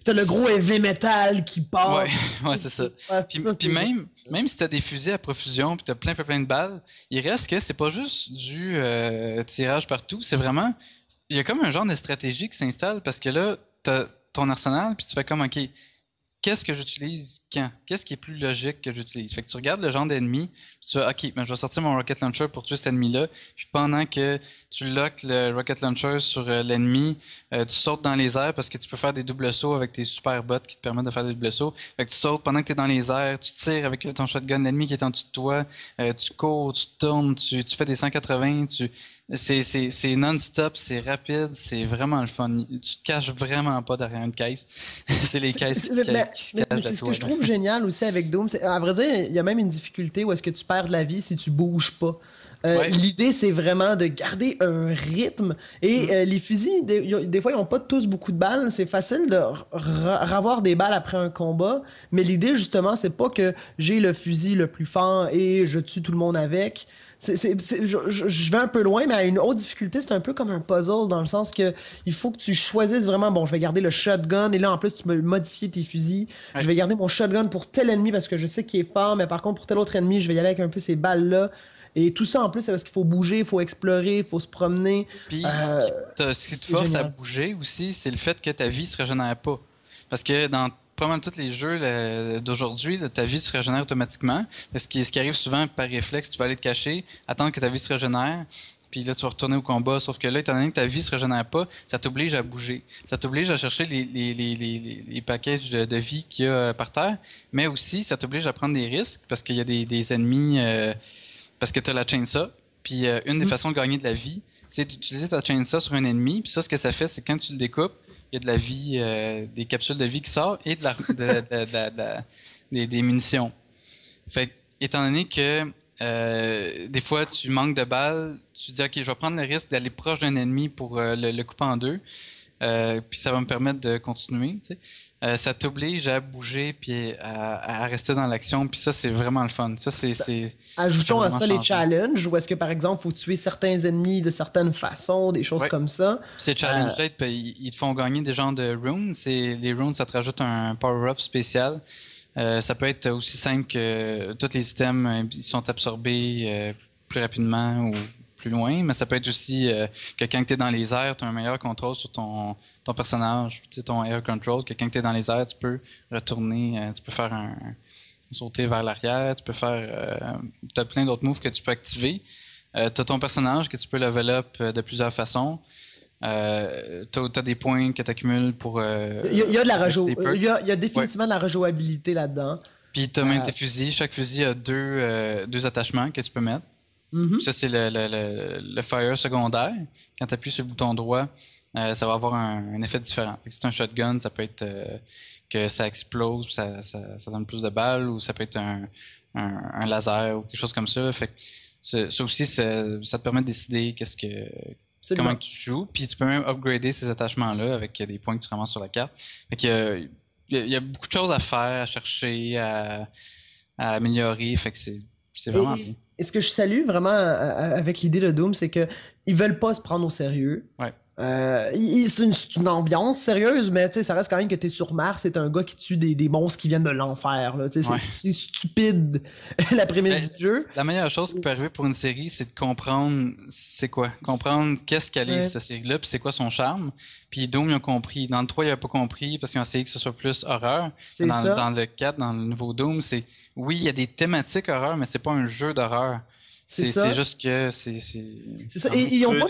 Speaker 1: T'as le gros heavy metal qui part.
Speaker 4: Ouais, c'est ça. puis, même, même si t'as des fusées à profusion, puis t'as plein, plein, plein de balles, il reste que c'est pas juste du euh, tirage partout, c'est vraiment. Il y a comme un genre de stratégie qui s'installe parce que là, t'as ton arsenal, puis tu fais comme, OK, qu'est-ce que j'utilise quand? Qu'est-ce qui est plus logique que j'utilise? Fait que tu regardes le genre d'ennemi, tu dis « OK, je vais sortir mon rocket launcher pour tuer cet ennemi-là. Puis pendant que tu locks le rocket launcher sur euh, l'ennemi, euh, tu sautes dans les airs parce que tu peux faire des doubles sauts avec tes super bottes qui te permettent de faire des doubles sauts. Fait que tu sautes pendant que tu es dans les airs, tu tires avec ton shotgun l'ennemi qui est en dessous de toi, euh, tu cours, tu tournes, tu, tu fais des 180, tu c'est non-stop, c'est rapide, c'est vraiment le fun. Tu te caches vraiment pas derrière une caisse. c'est les caisses qui, te, Ce que je trouve
Speaker 1: génial aussi avec Doom, à vrai dire, il y a même une difficulté où est-ce que tu perds de la vie si tu bouges pas. Euh, l'idée, c'est vraiment de garder un rythme. Et mm. euh, les fusils, des, fois, ils n'ont pas tous beaucoup de balles. C'est facile de ravoir des balles après un combat. Mais l'idée, justement, c'est pas que j'ai le fusil le plus fort et je tue tout le monde avec je, vais un peu loin, mais à une haute difficulté, c'est un peu comme un puzzle dans le sens que il faut que tu choisisses vraiment. Bon, je vais garder le shotgun et là en plus tu peux modifier tes fusils. Je vais garder mon shotgun pour tel ennemi parce que je sais qu'il est fort, mais par contre pour tel autre ennemi, je vais y aller avec un peu ces balles là. Et tout ça en plus, c'est parce qu'il faut bouger, il faut explorer, il faut se promener. Puis euh, ce, qui te, force à
Speaker 4: bouger aussi, c'est le fait que ta vie se régénère pas. Parce que dans pas tous les jeux d'aujourd'hui, ta vie se régénère automatiquement. Ce qui, ce qui arrive souvent par réflexe, tu vas aller te cacher, attendre que ta vie se régénère, puis là, tu vas retourner au combat. Sauf que là, étant donné que ta vie se régénère pas, ça t'oblige à bouger. Ça t'oblige à chercher les, les, packages de, vie qu'il y a euh, par terre, mais aussi, ça t'oblige à prendre des risques parce qu'il y a des, des ennemis, euh, parce que tu as la ça. Puis euh, une des mm-hmm. façons de gagner de la vie, c'est d'utiliser ta ça sur un ennemi. Puis ça, ce que ça fait, c'est quand tu le découpes, il y a de la vie, euh, des capsules de vie qui sortent et de la, des, munitions. Fait étant donné que euh, des fois tu manques de balles, tu dis ok, je vais prendre le risque d'aller proche d'un ennemi pour euh, le, couper en deux. Euh, puis ça va me permettre de continuer. Euh, ça t'oblige à bouger puis à, rester dans l'action, puis ça, c'est vraiment le fun. Ça, c'est, ben,
Speaker 1: Ajoutons à ça les challenges, ou est-ce que, par exemple, faut tuer certains ennemis de certaines façons, des choses comme ça. Ces euh, challenges-là,
Speaker 4: ils, te font gagner des genres de runes. C'est, les runes, ça te rajoute un power-up spécial. ça peut être aussi simple que tous les items sont absorbés plus rapidement ou plus loin, mais ça peut être aussi euh, que quand tu es dans les airs, tu as un meilleur contrôle sur ton, ton personnage, ton air control, que quand tu es dans les airs, tu peux retourner, euh, tu peux faire un, sauter vers l'arrière, tu peux faire... Euh, tu as plein d'autres moves que tu peux activer. tu as ton personnage que tu peux level up de plusieurs façons. tu as, des points que tu accumules pour. il, y a, de
Speaker 1: la définitivement de la rejouabilité là-dedans.
Speaker 4: Puis tu as même tes fusils. Chaque fusil a deux, deux attachements que tu peux mettre. Mm-hmm. Ça, c'est le, le, le, fire secondaire. Quand tu appuies sur le bouton droit, euh, ça va avoir un, effet différent. Si c'est un shotgun, ça peut être euh, que ça explose, ça, ça, donne plus de balles, ou ça peut être un, un, laser ou quelque chose comme ça. Fait que ça, aussi, ça, te permet de décider qu'est-ce que comment tu joues. Puis tu peux même upgrader ces attachements-là avec des points que tu ramasses sur la carte. Fait que, il euh, y, a beaucoup de choses à faire, à chercher, à, améliorer. Fait que
Speaker 1: c'est vraiment bien et ce que je salue vraiment euh, euh, avec l'idée de Doom, c'est que ils veulent pas se prendre au sérieux. Euh, c'est une, ambiance sérieuse, mais ça reste quand même que tu es sur Mars, c'est un gars qui tue des, des, monstres qui viennent de l'enfer. C'est stupide la prémisse ben, du
Speaker 4: jeu. La meilleure chose qui peut arriver pour une série, c'est de comprendre c'est quoi, comprendre qu'est-ce qu'elle est cette série-là, puis c'est quoi son charme. Puis Doom, ils ont compris. Dans le 3, ils n'avaient pas compris parce qu'ils ont essayé que ce soit plus horreur. Dans, dans le 4, dans le nouveau Doom, c'est oui, il y a des thématiques horreur, mais c'est pas un jeu d'horreur. C'est juste que c'est. C'est ça. Et ils ont pas,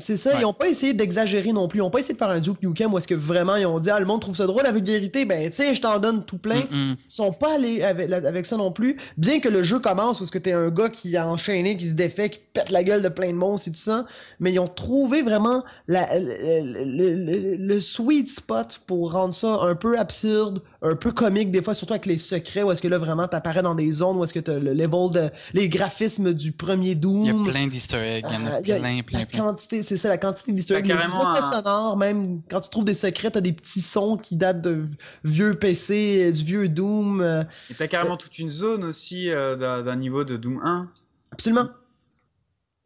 Speaker 1: c'est ça, ils n'ont pas essayé d'exagérer non plus. Ils n'ont pas essayé de faire un Duke Nukem où est-ce que vraiment ils ont dit Ah, le monde trouve ça drôle, la vulgarité, ben tu sais, je t'en donne tout plein. Ils sont pas allés avec, ça non plus. Bien que le jeu commence parce que t'es un gars qui a enchaîné, qui se défait, qui pète la gueule de plein de monstres et tout ça. Mais ils ont trouvé vraiment le, sweet spot pour rendre ça un peu absurde, un peu comique, des fois, surtout avec les secrets où est-ce que là vraiment t'apparais dans des zones où est-ce que t'as le level de. les graphismes du premier Doom. Il y a
Speaker 4: plein d'easter ah,
Speaker 1: plein, plein. plein c'est ça, la quantité d'histoires. Les effets hein. sonore même quand tu trouves des secrets, t'as des petits sons qui datent de vieux PC, euh, du vieux Doom. Euh,
Speaker 3: t'as carrément toute une
Speaker 1: zone aussi euh,
Speaker 3: d'un niveau de Doom 1. Absolument.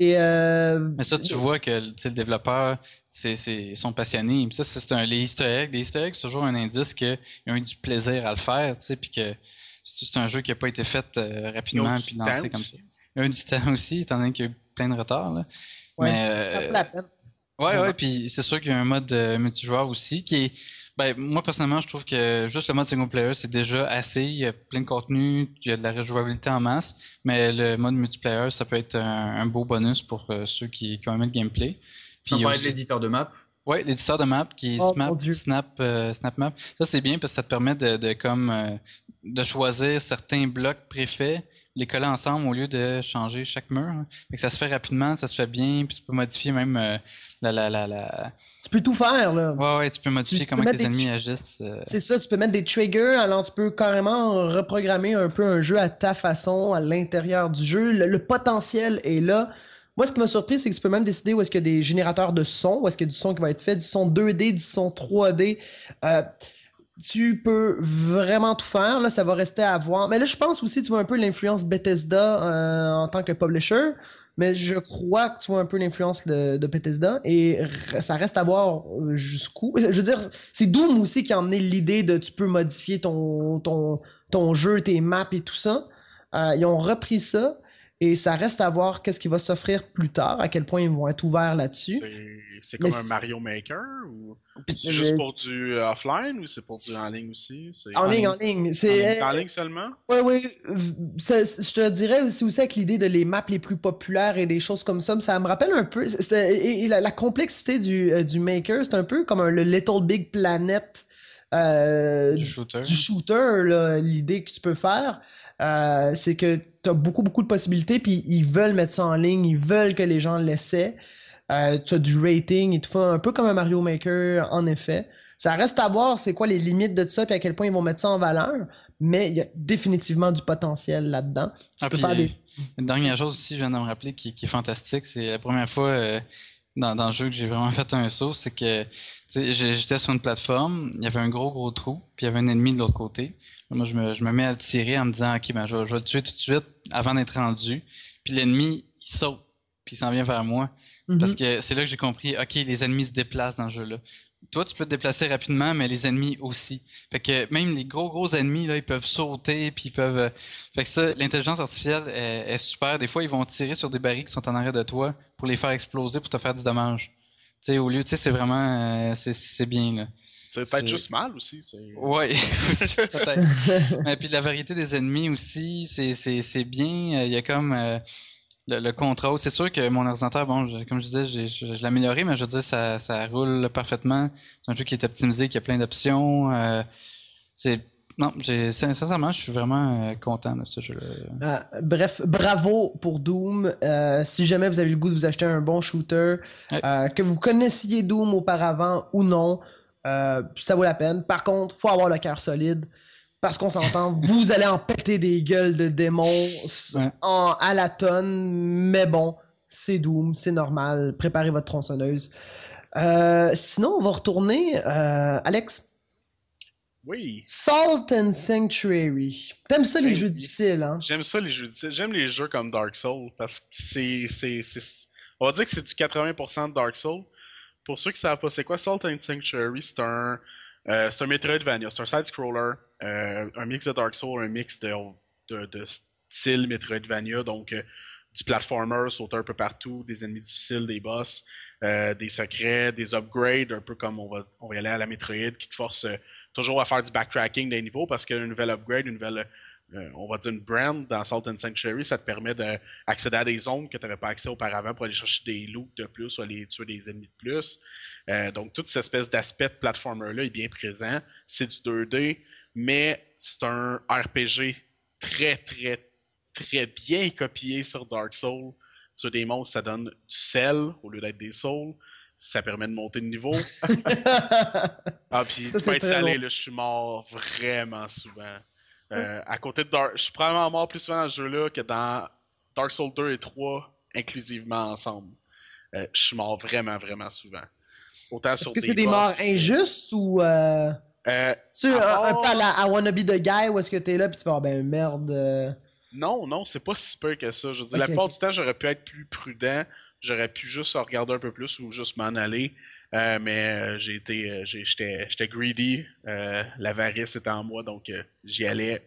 Speaker 3: Et Mais
Speaker 4: ça, tu vois que le développeurs c'est, sont passionnés. ça, c'est un, les historiques. Des c'est toujours un indice qu'ils ont eu du plaisir à le faire, tu sais, puis que c'est un jeu qui n'a pas été fait rapidement puis lancé comme ça. Il y a eu du temps aussi, étant donné qu'il plein de retard. Là. Euh, ouais, Ouais, ouais, puis c'est sûr qu'il y a un mode euh, multijoueur aussi qui est. Ben, moi, personnellement, je trouve que juste le mode single player, c'est déjà assez. Il y a plein de contenu, il y a de la rejouabilité en masse, mais le mode multiplayer, ça peut être un, beau bonus pour euh, ceux qui, qui ont aimé le gameplay. Puis, aussi... l'éditeur de map. Oui, l'éditeur de map qui est oh, Snap, Snap, Map. Ça, c'est bien parce que ça te permet de, comme de choisir certains blocs préfets, les coller ensemble au lieu de changer chaque mur. Hein. ça se fait rapidement, ça se fait bien, puis tu peux modifier même euh, la, la, la, Tu peux tout faire, là. Ouais, ouais, tu peux modifier comment tes ennemis agissent. Euh. C'est
Speaker 1: ça, tu peux mettre des triggers, alors tu peux carrément reprogrammer un peu un jeu à ta façon, à l'intérieur du jeu. Le, potentiel est là. Moi, ce qui m'a surpris, c'est que tu peux même décider où est-ce qu'il y a des générateurs de son, où est-ce qu'il y a du son qui va être fait, du son 2D, du son 3D. Euh, tu peux vraiment tout faire. Là, ça va rester à voir. Mais là, je pense aussi tu vois un peu l'influence Bethesda euh, en tant que publisher. Mais je crois que tu vois un peu l'influence de, Bethesda et ça reste à voir euh, jusqu'où. Je veux dire, c'est Doom aussi qui a emmené l'idée de tu peux modifier ton, jeu, tes maps et tout ça. Euh, ils ont repris ça. Et ça reste à voir qu'est-ce qui va s'offrir plus tard, à quel point ils vont être ouverts là-dessus.
Speaker 2: C'est comme un Mario Maker ou c'est juste pour du euh, offline ou c'est pour du en ligne aussi En ligne, en ligne. Euh, en, ligne seulement
Speaker 1: Oui, oui. Je te dirais aussi aussi avec l'idée de les maps les plus populaires et des choses comme ça, ça me rappelle un peu la, complexité euh, du, Maker, c'est un peu comme le Little Big Planet du shooter, l'idée que tu peux faire. Euh, c'est que tu as beaucoup, beaucoup de possibilités, puis ils veulent mettre ça en ligne, ils veulent que les gens l'essaient. Euh, tu as du rating te font un peu comme un Mario Maker, en effet. Ça reste à voir c'est quoi les limites de ça, puis à quel point ils vont mettre ça en valeur, mais il y a définitivement du potentiel là-dedans. Ah, euh,
Speaker 4: une dernière chose aussi, je viens de me rappeler, qui, est fantastique, c'est la première fois, dans, dans le jeu que j'ai vraiment fait un saut, c'est que j'étais sur une plateforme, il y avait un gros gros trou, puis il y avait un ennemi de l'autre côté. Moi, je me, je me mets à tirer en me disant, ok, ben, je, vais, le tuer tout de suite avant d'être rendu. Puis l'ennemi, il saute, puis il s'en vient vers moi. Mm-hmm. Parce que c'est là que j'ai compris, ok, les ennemis se déplacent dans le jeu-là toi, tu peux te déplacer rapidement, mais les ennemis aussi. Fait que même les gros, gros ennemis, là, ils peuvent sauter, puis ils peuvent... Euh, fait que ça, l'intelligence artificielle est, super. Des fois, ils vont tirer sur des barils qui sont en arrière de toi pour les faire exploser, pour te faire du dommage. Tu sais, au lieu, tu sais, c'est vraiment... Euh, c'est bien, là. Ça peut-être juste mal aussi. Oui, peut-être. puis la variété des ennemis aussi, c'est bien. Il y a comme... Euh, le, contrôle. C'est sûr que mon ordinateur, bon, comme je disais, je, l'ai amélioré, mais je veux dire, ça, roule parfaitement. C'est un jeu qui est optimisé, qui a plein d'options. Euh, c'est non, sincèrement, je suis vraiment euh, content de ce jeu
Speaker 1: ah, bref, bravo pour Doom. Euh, si jamais vous avez le goût de vous acheter un bon shooter, que vous connaissiez Doom auparavant ou non, ça vaut la peine. Par contre, faut avoir le cœur solide. Parce qu'on s'entend, vous allez en péter des gueules de démons à la tonne, mais bon, c'est Doom, c'est normal. Préparez votre tronçonneuse. Euh, sinon, on va retourner, euh, Alex. Oui. Salt and Sanctuary. T'aimes ça les jeux difficiles, hein?
Speaker 2: J'aime ça les jeux difficiles. J'aime les jeux comme Dark Souls parce que c'est. On va dire que c'est du 80% de Dark Souls. Pour ceux qui savent pas c'est quoi, Salt and Sanctuary, c'est un euh, c'est un Metroidvania, c'est un side-scroller, euh, un mix de Dark Souls, un mix de, style Metroidvania, donc euh, du platformer, sauter un peu partout, des ennemis difficiles, des boss, des secrets, des upgrades, un peu comme on va, on va aller à la Metroid, qui te force toujours à faire du backtracking des niveaux parce qu'il y a un nouvel upgrade, une nouvelle euh, on va dire une brand dans Salt and Sanctuary, ça te permet d'accéder à des zones que tu n'avais pas accès auparavant pour aller chercher des loots de plus ou aller tuer des ennemis de plus. Euh, donc, toute cette espèce d'aspect de platformer-là est bien présent. C'est du 2D, mais c'est un RPG très, très, très bien copié sur Dark Souls. Sur des monstres, ça donne du sel au lieu d'être des souls ça permet de monter de niveau. ah, puis tu peux être salé, je suis mort vraiment souvent. Euh, à côté de Je suis probablement mort plus souvent dans ce jeu-là que dans Dark Souls 2 et 3 inclusivement ensemble. Euh, je suis mort vraiment, vraiment souvent. Autant Est-ce que c'est des morts
Speaker 1: injustes ou... Euh, tu as la, be wannabe de guy ou est-ce que t'es là puis tu vas oh, ah, ben merde non non
Speaker 2: c'est pas si peu que ça je veux dire la plupart du temps j'aurais pu être plus prudent j'aurais pu juste regarder un peu plus ou juste m'en aller euh, mais euh, j'ai été, euh, j'étais greedy. L'avarice était en moi, donc j'y allais.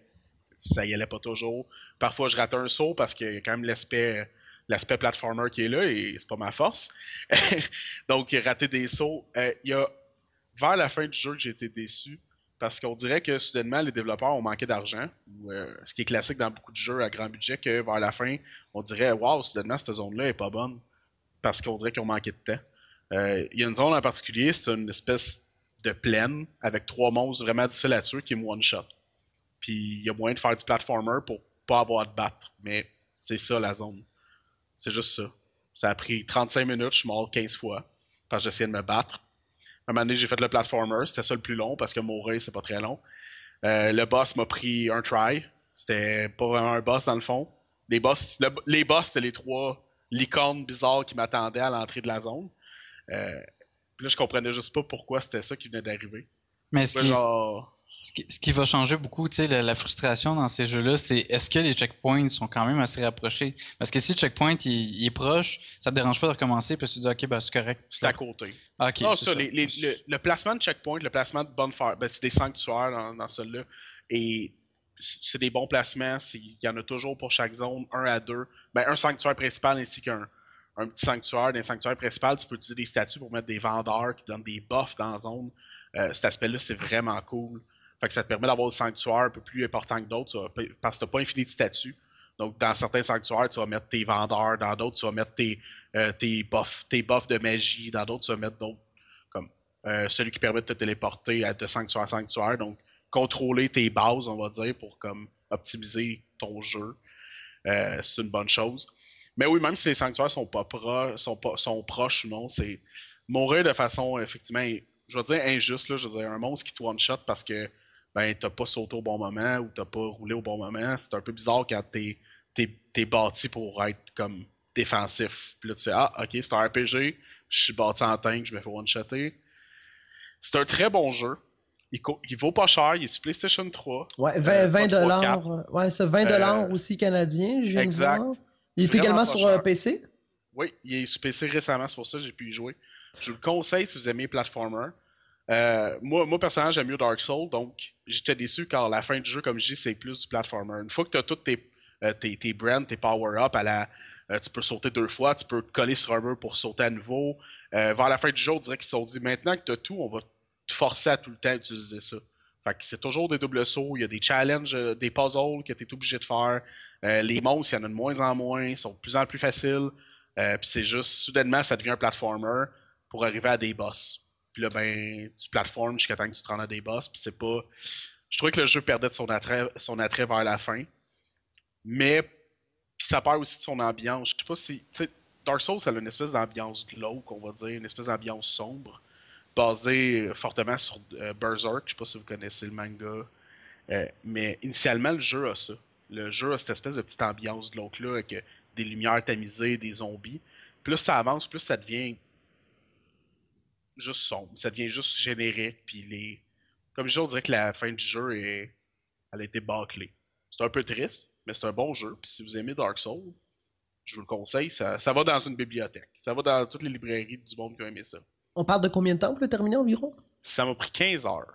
Speaker 2: Ça y allait pas toujours. Parfois, je ratais un saut parce qu'il y a quand même l'aspect l'aspect platformer qui est là et c'est pas ma force. donc, rater des sauts. Il y a vers la fin du jeu que j'ai été déçu parce qu'on dirait que soudainement les développeurs ont manqué d'argent, ce qui est classique dans beaucoup de jeux à grand budget, que vers la fin, on dirait Waouh, soudainement cette zone-là est pas bonne parce qu'on dirait qu'ils ont manqué de temps. Euh, il y a une zone en particulier, c'est une espèce de plaine avec trois monstres vraiment difficiles qui est one-shot. Puis il y a moyen de faire du platformer pour pas avoir à battre. Mais c'est ça la zone. C'est juste ça. Ça a pris 35 minutes, je suis mort 15 fois parce que j'essayais de me battre. un moment donné, j'ai fait le platformer, c'était ça le plus long parce que mourir, c'est pas très long. Euh, le boss m'a pris un try. C'était pas vraiment un boss dans le fond. Les boss, les boss, c'était les trois licornes bizarres qui m'attendaient à l'entrée de la zone. Euh, puis là, je comprenais juste pas pourquoi c'était ça qui venait d'arriver. Mais ce,
Speaker 4: qui, va changer beaucoup, tu sais, la, frustration dans ces jeux-là, c'est est-ce que les checkpoints sont quand même assez rapprochés? Parce que si le checkpoint est proche, ça te dérange pas de recommencer parce que tu dis OK, ben, c'est correct. C'est à côté.
Speaker 2: ça, le, placement de checkpoint, le placement de bonfire, ben, c'est des sanctuaires dans, ce celui-là. Et c'est des bons placements. Il y en a toujours pour chaque zone, un à deux. Ben, un sanctuaire principal ainsi qu'un un petit sanctuaire, dans sanctuaires sanctuaire principal, tu peux utiliser des statues pour mettre des vendeurs qui donnent des buffs dans la zone. Euh, cet aspect-là, c'est vraiment cool. Fait ça te permet d'avoir des sanctuaire un peu plus important que d'autres, parce que tu n'as pas infini de statues. Donc, dans certains sanctuaires, tu vas mettre tes vendeurs, dans d'autres, tu vas mettre tes, euh, tes, buffs, de magie, dans d'autres, tu vas mettre d'autres, comme euh, celui qui permet de te téléporter de sanctuaire à sanctuaire. Donc, contrôler tes bases, on va dire, pour comme optimiser ton jeu. c'est une bonne chose. Mais oui, même si les sanctuaires sont pas proches, sont, proches ou non, c'est mourir de façon effectivement, je veux dire injuste, là, je veux dire un monstre qui te one shot parce que ben t'as pas sauté au bon moment ou t'as pas roulé au bon moment. C'est un peu bizarre quand t'es es, bâti pour être comme défensif. Puis là tu fais Ah, ok, c'est un RPG, je suis bâti en tank, je me fais one-shotter. C'est un très bon jeu. Il, il, vaut pas cher, il est sur PlayStation 3. Ouais, 20, euh, dollars.
Speaker 1: Ouais, c'est 20 euh, aussi canadien, je viens exact. voir. Il est également sur euh, PC?
Speaker 2: Oui, il est sur PC récemment, c'est pour ça que j'ai pu y jouer. Je vous le conseille si vous aimez les platformers. Euh, moi, moi, personnellement, j'aime mieux Dark Souls, donc j'étais déçu quand la fin du jeu, comme je dis, c'est plus du platformer. Une fois que tu as toutes euh, tes, brands, tes power-up, tu peux sauter deux fois, tu peux coller sur un pour sauter à nouveau. vers la fin du jeu, on dirait qu'ils se sont dit maintenant que tu as tout, on va te forcer à tout le temps utiliser ça. Fait c'est toujours des doubles sauts, il y a des challenges, des puzzles que tu es obligé de faire. Euh, les monstres, il y en a de moins en moins, sont de plus en plus faciles. Euh, puis c'est juste, soudainement, ça devient un platformer pour arriver à des boss. Puis là, ben, tu platformes jusqu'à temps que tu te rends à des boss. Puis c'est pas. Je trouvais que le jeu perdait de son attrait, vers la fin. Mais puis ça perd aussi de son ambiance. Je sais pas si. Dark Souls, elle a une espèce d'ambiance glauque, on va dire, une espèce d'ambiance sombre, basée euh, fortement sur Berserk. Je sais pas si vous connaissez le manga. mais initialement, le jeu a ça le jeu a cette espèce de petite ambiance de là avec des lumières tamisées, des zombies. Plus ça avance, plus ça devient juste sombre, ça devient juste générique. Puis les, comme je dis, on dirait que la fin du jeu est, elle a été bâclée. C'est un peu triste, mais c'est un bon jeu. Puis si vous aimez Dark Souls, je vous le conseille. Ça, va dans une bibliothèque. Ça va dans toutes les librairies du monde qui ont aimé ça.
Speaker 1: On parle de combien de temps pour le terminer environ?
Speaker 2: Ça m'a pris 15 heures.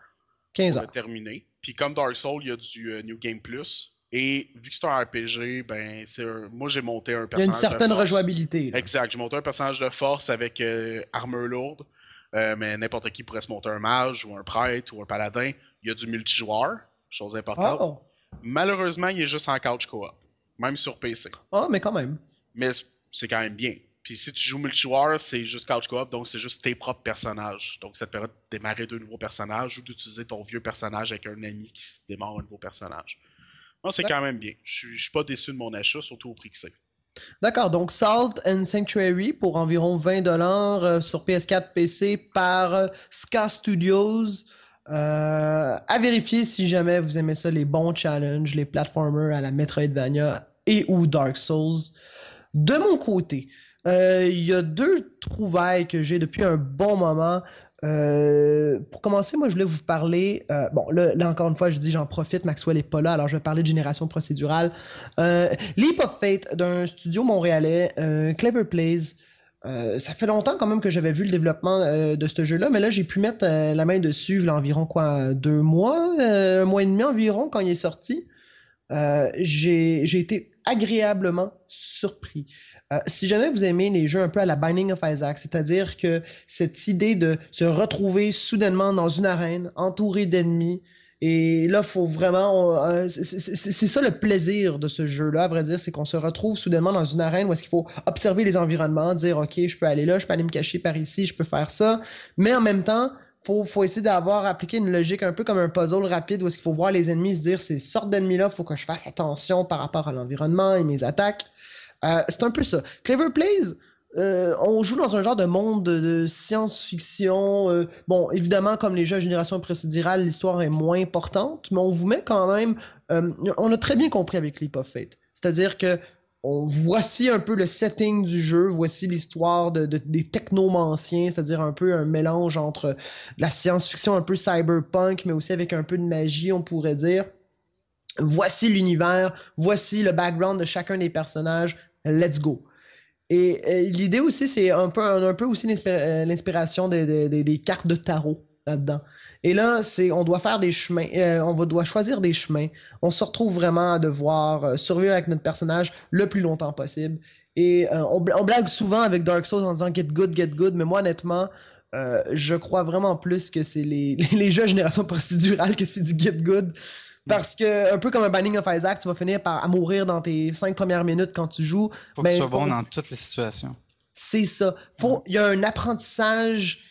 Speaker 2: 15 heures. Pour terminer. Puis comme Dark Souls, il y a du euh, New Game Plus. Et vu que ben, c'est un RPG, ben, c'est moi j'ai monté un personnage. Il y a une certaine rejouabilité. Exact, j'ai monté un personnage de force avec euh, armure lourde, euh, mais n'importe qui pourrait se monter un mage ou un prêtre ou un paladin. Il y a du multijoueur, chose importante. Oh! Malheureusement, il est juste en couch coop, même sur PC.
Speaker 1: Ah, mais quand même.
Speaker 2: Mais c'est quand même bien. Puis si tu joues multijoueur, c'est juste couch co donc c'est juste tes propres personnages. Donc ça te permet de démarrer deux nouveaux personnages ou d'utiliser ton vieux personnage avec un ami qui se démarre un nouveau personnage c'est quand même bien. Je ne suis pas déçu de mon achat, surtout au prix que c'est.
Speaker 1: D'accord, donc Salt and Sanctuary pour environ 20$ euh, sur PS4 PC par euh, Ska Studios. Euh, à vérifier si jamais vous aimez ça, les bons challenges, les platformers à la Metroidvania et ou Dark Souls. De mon côté, il y a deux trouvailles que j'ai depuis un bon moment. Euh, pour commencer, moi, je voulais vous parler. Euh, bon, là, encore une fois, je dis j'en profite, Maxwell n'est pas là, alors je vais parler de génération procédurale. Euh, Leap of Fate d'un studio montréalais, Clever Plays. ça fait longtemps quand même que j'avais vu le développement de ce jeu-là, mais là j'ai pu mettre la main dessus il environ quoi deux mois, un mois et demi environ quand il est sorti. j'ai été agréablement surpris. Euh, si jamais vous aimez les jeux un peu à la Binding of Isaac, c'est-à-dire que cette idée de se retrouver soudainement dans une arène, entourée d'ennemis, et là, faut vraiment, euh, c'est ça le plaisir de ce jeu-là, à vrai dire, c'est qu'on se retrouve soudainement dans une arène où est-ce qu'il faut observer les environnements, dire ok, je peux aller là, je peux aller me cacher par ici, je peux faire ça, mais en même temps, faut, faut essayer d'avoir appliqué une logique un peu comme un puzzle rapide où est-ce qu'il faut voir les ennemis se dire ces sortes d'ennemis là, faut que je fasse attention par rapport à l'environnement et mes attaques. Euh, c'est un peu ça. Clever Plays, euh, on joue dans un genre de monde de science-fiction. Euh, bon, évidemment, comme les jeux à génération procédurale, l'histoire est moins importante, mais on vous met quand même. on a très bien compris avec Leap of Fate. C'est-à-dire que voici un peu le setting du jeu, voici l'histoire de, de, des technomanciens, c'est-à-dire un peu un mélange entre la science-fiction un peu cyberpunk, mais aussi avec un peu de magie, on pourrait dire voici l'univers, voici le background de chacun des personnages, let's go. Et, euh, l'idée aussi, c'est un peu, aussi euh, l'inspiration des, cartes de tarot là-dedans. Et là, c'est on doit faire des chemins, euh, on va, doit choisir des chemins. On se retrouve vraiment à devoir survivre avec notre personnage le plus longtemps possible. Et on, blague souvent avec Dark Souls en disant get good, get good, mais moi honnêtement, je crois vraiment plus que c'est les, jeux génération procédurale que c'est du get good. Parce que, un peu comme un banning of Isaac, tu vas finir par mourir dans tes cinq premières minutes quand tu joues. Faut que tu sois bon dans
Speaker 4: toutes les situations.
Speaker 1: C'est ça. il y a un apprentissage.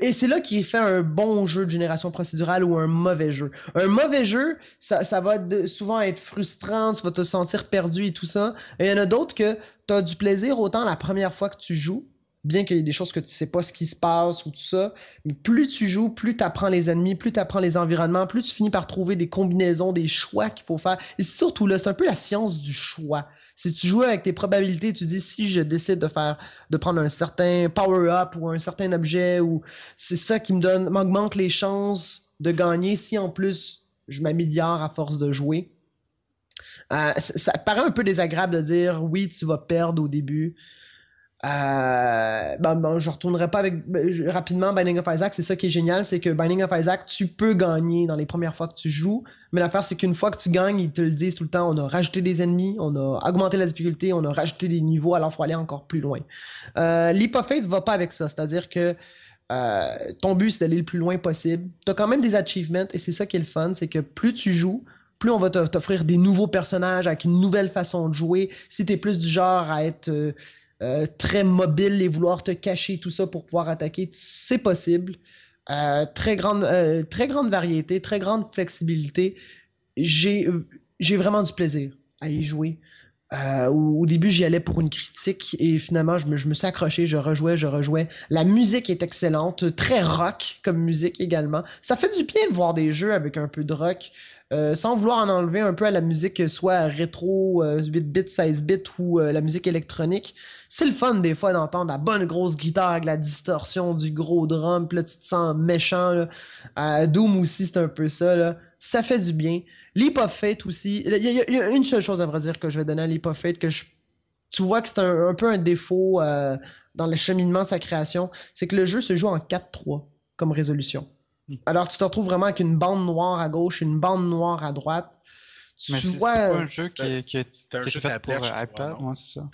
Speaker 1: Et c'est là qu'il fait un bon jeu de génération procédurale ou un mauvais jeu. Un mauvais jeu, ça, va souvent être frustrant, tu vas te sentir perdu et tout ça. Et il y en a d'autres que tu as du plaisir autant la première fois que tu joues, bien qu'il y ait des choses que tu sais pas ce qui se passe ou tout ça, mais plus tu joues, plus tu apprends les ennemis, plus tu apprends les environnements, plus tu finis par trouver des combinaisons, des choix qu'il faut faire. Et surtout là, c'est un peu la science du choix. Si tu joues avec tes probabilités, tu dis si je décide de faire de prendre un certain power-up ou un certain objet ou c'est ça qui me donne m'augmente les chances de gagner si en plus je m'améliore à force de jouer. Euh, ça paraît un peu désagréable de dire oui, tu vas perdre au début. Euh, ben, ben, je retournerai pas avec ben, rapidement Binding of Isaac. C'est ça qui est génial, c'est que Binding of Isaac, tu peux gagner dans les premières fois que tu joues, mais l'affaire c'est qu'une fois que tu gagnes, ils te le disent tout le temps. On a rajouté des ennemis, on a augmenté la difficulté, on a rajouté des niveaux, alors faut aller encore plus loin. Euh, va pas avec ça, c'est-à-dire que euh, ton but c'est d'aller le plus loin possible. T'as quand même des achievements et c'est ça qui est le fun, c'est que plus tu joues, plus on va t'offrir des nouveaux personnages avec une nouvelle façon de jouer. Si t'es plus du genre à être euh, euh, très mobile et vouloir te cacher tout ça pour pouvoir attaquer, c'est possible. Euh, grande, euh, très grande variété, très grande flexibilité. J'ai vraiment du plaisir à y jouer. Euh, au début, j'y allais pour une critique et finalement, je me, suis accroché, je rejouais, je rejouais. La musique est excellente, très rock comme musique également. Ça fait du bien de voir des jeux avec un peu de rock. Euh, sans vouloir en enlever un peu à la musique soit rétro 8 bit 16 bits ou euh, la musique électronique, c'est le fun des fois d'entendre la bonne grosse guitare avec la distorsion du gros drum, puis là tu te sens méchant. À Doom aussi c'est un peu ça, ça fait du bien. Leap aussi. Il y, a, une seule chose à vrai dire que je vais donner à Leap Fate que tu vois que c'est un, peu un défaut euh, dans le cheminement de sa création, c'est que le jeu se joue en 4-3 comme résolution. Hmm. Alors tu te retrouves vraiment avec une bande noire à gauche, une bande noire à droite. Tu mais c'est pas un jeu qui
Speaker 4: est, fait pour euh,
Speaker 1: iPad, c'est ça.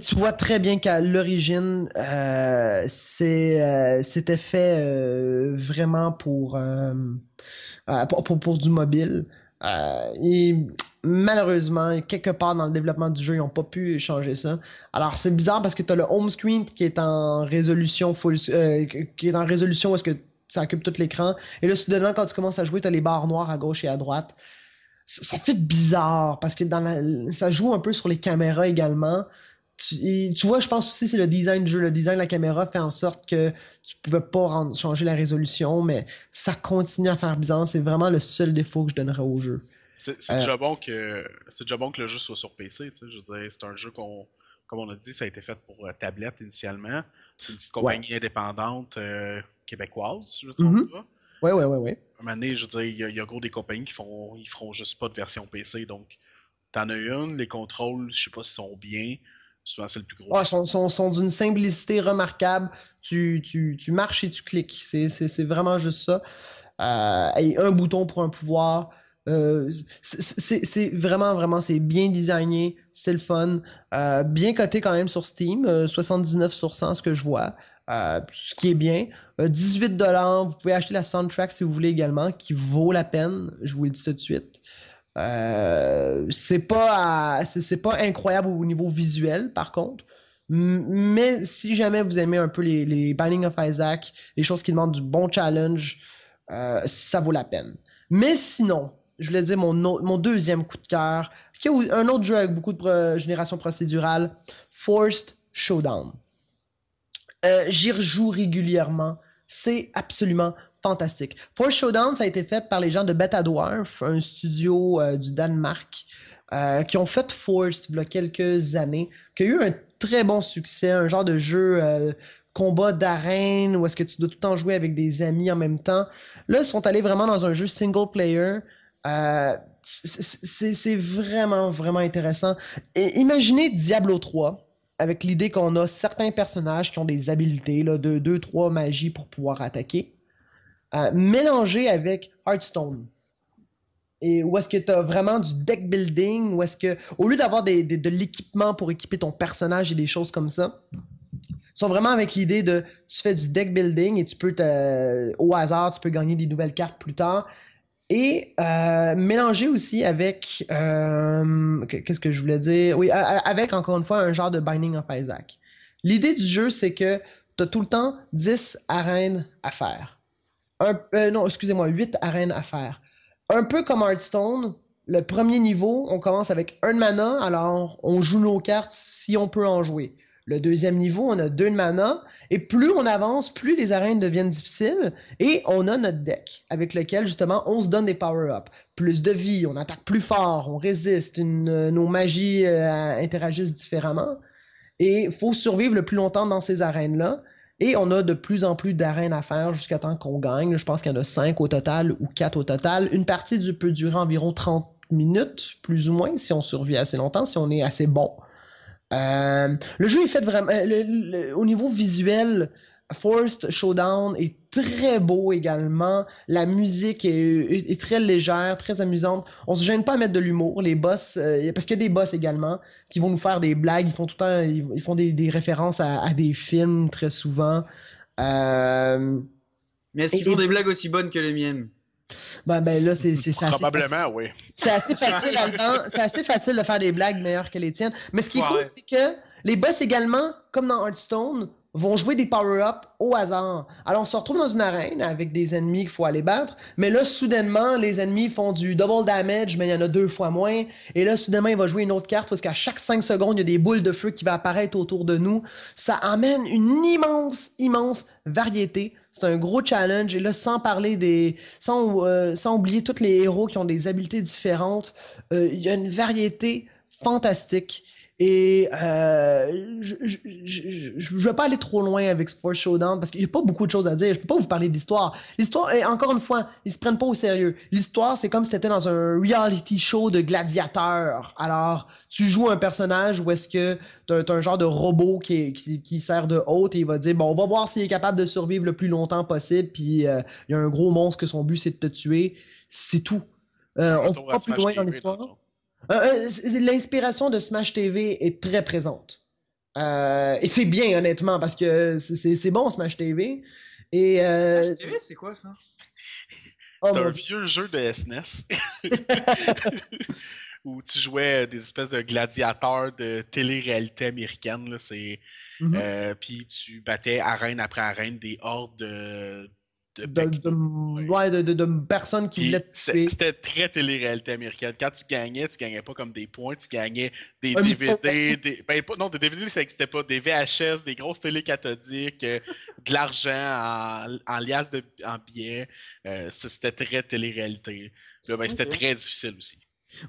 Speaker 1: Tu vois très bien qu'à l'origine, euh, c'était fait vraiment pour, pour, du mobile. Euh, malheureusement, quelque part dans le développement du jeu, ils n'ont pas pu changer ça. Alors c'est bizarre parce que tu as le home screen qui est en résolution full, euh, qui est en résolution où est-ce que ça occupe tout l'écran. Et là, soudainement, quand tu commences à jouer, tu as les barres noires à gauche et à droite. Ça, fait bizarre parce que ça joue un peu sur les caméras également. Tu, vois, je pense aussi c'est le design du jeu, le design de la caméra fait en sorte que tu ne pouvais pas changer la résolution, mais ça continue à faire bizarre. C'est vraiment le seul défaut que je donnerais au jeu.
Speaker 2: C'est euh, déjà, bon que, déjà bon que le jeu soit sur PC. c'est un jeu qu'on, comme on a dit, ça a été fait pour euh, tablette initialement. C'est une petite compagnie indépendante euh, québécoise, je trouve.
Speaker 1: Oui, oui, oui, À un
Speaker 2: moment donné, je veux dire, il y, a, gros des compagnies qui font, ils feront juste pas de version PC. Donc, en as une, les contrôles, je sais pas s'ils
Speaker 1: sont bien. Souvent, c'est le plus gros. Ah, sont, d'une simplicité remarquable. Tu, marches et tu cliques. C'est vraiment juste ça. Euh, et un bouton pour un pouvoir. Euh, c'est vraiment, vraiment, c'est bien designé, c'est le fun. Euh, bien coté quand même sur Steam, 79 sur 100, ce que je vois, ce qui est bien. 18 dollars, vous pouvez acheter la soundtrack si vous voulez également, qui vaut la peine, je vous le dis tout de suite. Euh, c'est pas c'est pas incroyable au niveau visuel par contre. Mais si jamais vous aimez un peu les, les Binding of Isaac, les choses qui demandent du bon challenge, euh, ça vaut la peine. Mais sinon, je voulais dire mon, mon deuxième coup de cœur, qui est un autre jeu avec beaucoup de génération procédurale, Forced Showdown. Euh, j'y rejoue régulièrement. C'est absolument fantastique. Force Showdown, ça a été fait par les gens de Dwarf, un studio euh, du Danemark, euh, qui ont fait Force il y a quelques années, qui a eu un très bon succès, un genre de jeu euh, combat d'arène où est-ce que tu dois tout le temps jouer avec des amis en même temps. Là, ils sont allés vraiment dans un jeu single player. c'est vraiment, vraiment intéressant. Et imaginez Diablo 3 avec l'idée qu'on a certains personnages qui ont des habilités, là, de 2 trois magies pour pouvoir attaquer. Euh, mélanger avec Hearthstone. Et où est-ce que tu as vraiment du deck building, où est-ce que, au lieu d'avoir de l'équipement pour équiper ton personnage et des choses comme ça, sont vraiment avec l'idée de tu fais du deck building et tu peux au hasard, tu peux gagner des nouvelles cartes plus tard. Et euh, mélanger aussi avec euh, qu'est-ce que je voulais dire Oui, avec encore une fois un genre de Binding of Isaac. L'idée du jeu, c'est que tu as tout le temps 10 arènes à faire. Euh, non, excusez-moi, 8 arènes à faire. Un peu comme Hearthstone, le premier niveau, on commence avec un mana, alors on joue nos cartes si on peut en jouer. Le deuxième niveau, on a deux mana, et plus on avance, plus les arènes deviennent difficiles, et on a notre deck, avec lequel justement on se donne des power-ups. Plus de vie, on attaque plus fort, on résiste, euh, nos magies euh, interagissent différemment. Et faut survivre le plus longtemps dans ces arènes-là. Et on a de plus en plus d'arènes à faire jusqu'à temps qu'on gagne. Je pense qu'il y en a 5 au total ou 4 au total. Une partie du peut durer environ 30 minutes, plus ou moins, si on survit assez longtemps, si on est assez bon. Euh, le jeu est fait vraiment. Euh, au niveau visuel, Forced Showdown est très beau également. La musique est, très légère, très amusante. On se gêne pas à mettre de l'humour. Les boss, euh, parce qu'il y a des boss également qui vont nous faire des blagues. Ils font tout le temps, ils, font des, références à, des films très souvent. Euh,
Speaker 3: Mais est-ce qu'ils font des blagues aussi bonnes que les miennes?
Speaker 1: Ben, ben là, c'est assez
Speaker 3: Probablement, oui. C'est assez facile
Speaker 1: C'est assez facile de faire des blagues meilleures que les tiennes. Mais ce qui est cool, c'est que les boss également, comme dans Hearthstone, vont jouer des power-ups au hasard. Alors, on se retrouve dans une arène avec des ennemis qu'il faut aller battre, mais là, soudainement, les ennemis font du double damage, mais il y en a deux fois moins. Et là, soudainement, il va jouer une autre carte parce qu'à chaque cinq secondes, il y a des boules de feu qui vont apparaître autour de nous. Ça amène une immense, immense variété. C'est un gros challenge. Et là, sans parler des. sans, euh, oublier tous les héros qui ont des habiletés différentes, euh, il y a une variété fantastique et euh, je ne veux pas aller trop loin avec Sports Showdown parce qu'il n'y a pas beaucoup de choses à dire. Je peux pas vous parler d'histoire. L'histoire, encore une fois, ils se prennent pas au sérieux. L'histoire, c'est comme si t'étais dans un reality show de gladiateurs. Alors, tu joues un personnage ou est-ce que t'as un genre de robot qui, qui, sert de hôte et il va dire bon, on va voir s'il est capable de survivre le plus longtemps possible. Puis euh, il y a un gros monstre que son but c'est de te tuer. C'est tout. Euh, on ne pas plus loin dans l'histoire. Euh, euh, l'inspiration de Smash TV est très présente. Euh, et c'est bien, honnêtement, parce que c'est bon, Smash TV. Smash
Speaker 2: TV, c'est quoi ça? Oh, c'est un vieux jeu de SNES. E où tu jouais des espèces de gladiateurs de télé-réalité américaine. Là, c'est... Mm-hmm. puis tu battais arène après arène des hordes de,
Speaker 1: de, de, de, de, personnes qui
Speaker 2: C'était très télé-réalité américaine. Quand tu gagnais, tu gagnais pas comme des points, tu gagnais des DVD. Des, ben, non, des DVD, ça n'existait pas. Des VHS, des grosses télé cathodiques, euh, de l'argent en, en liasse de, en billets. Euh, c'était très télé-réalité. Ben, c'était très difficile aussi.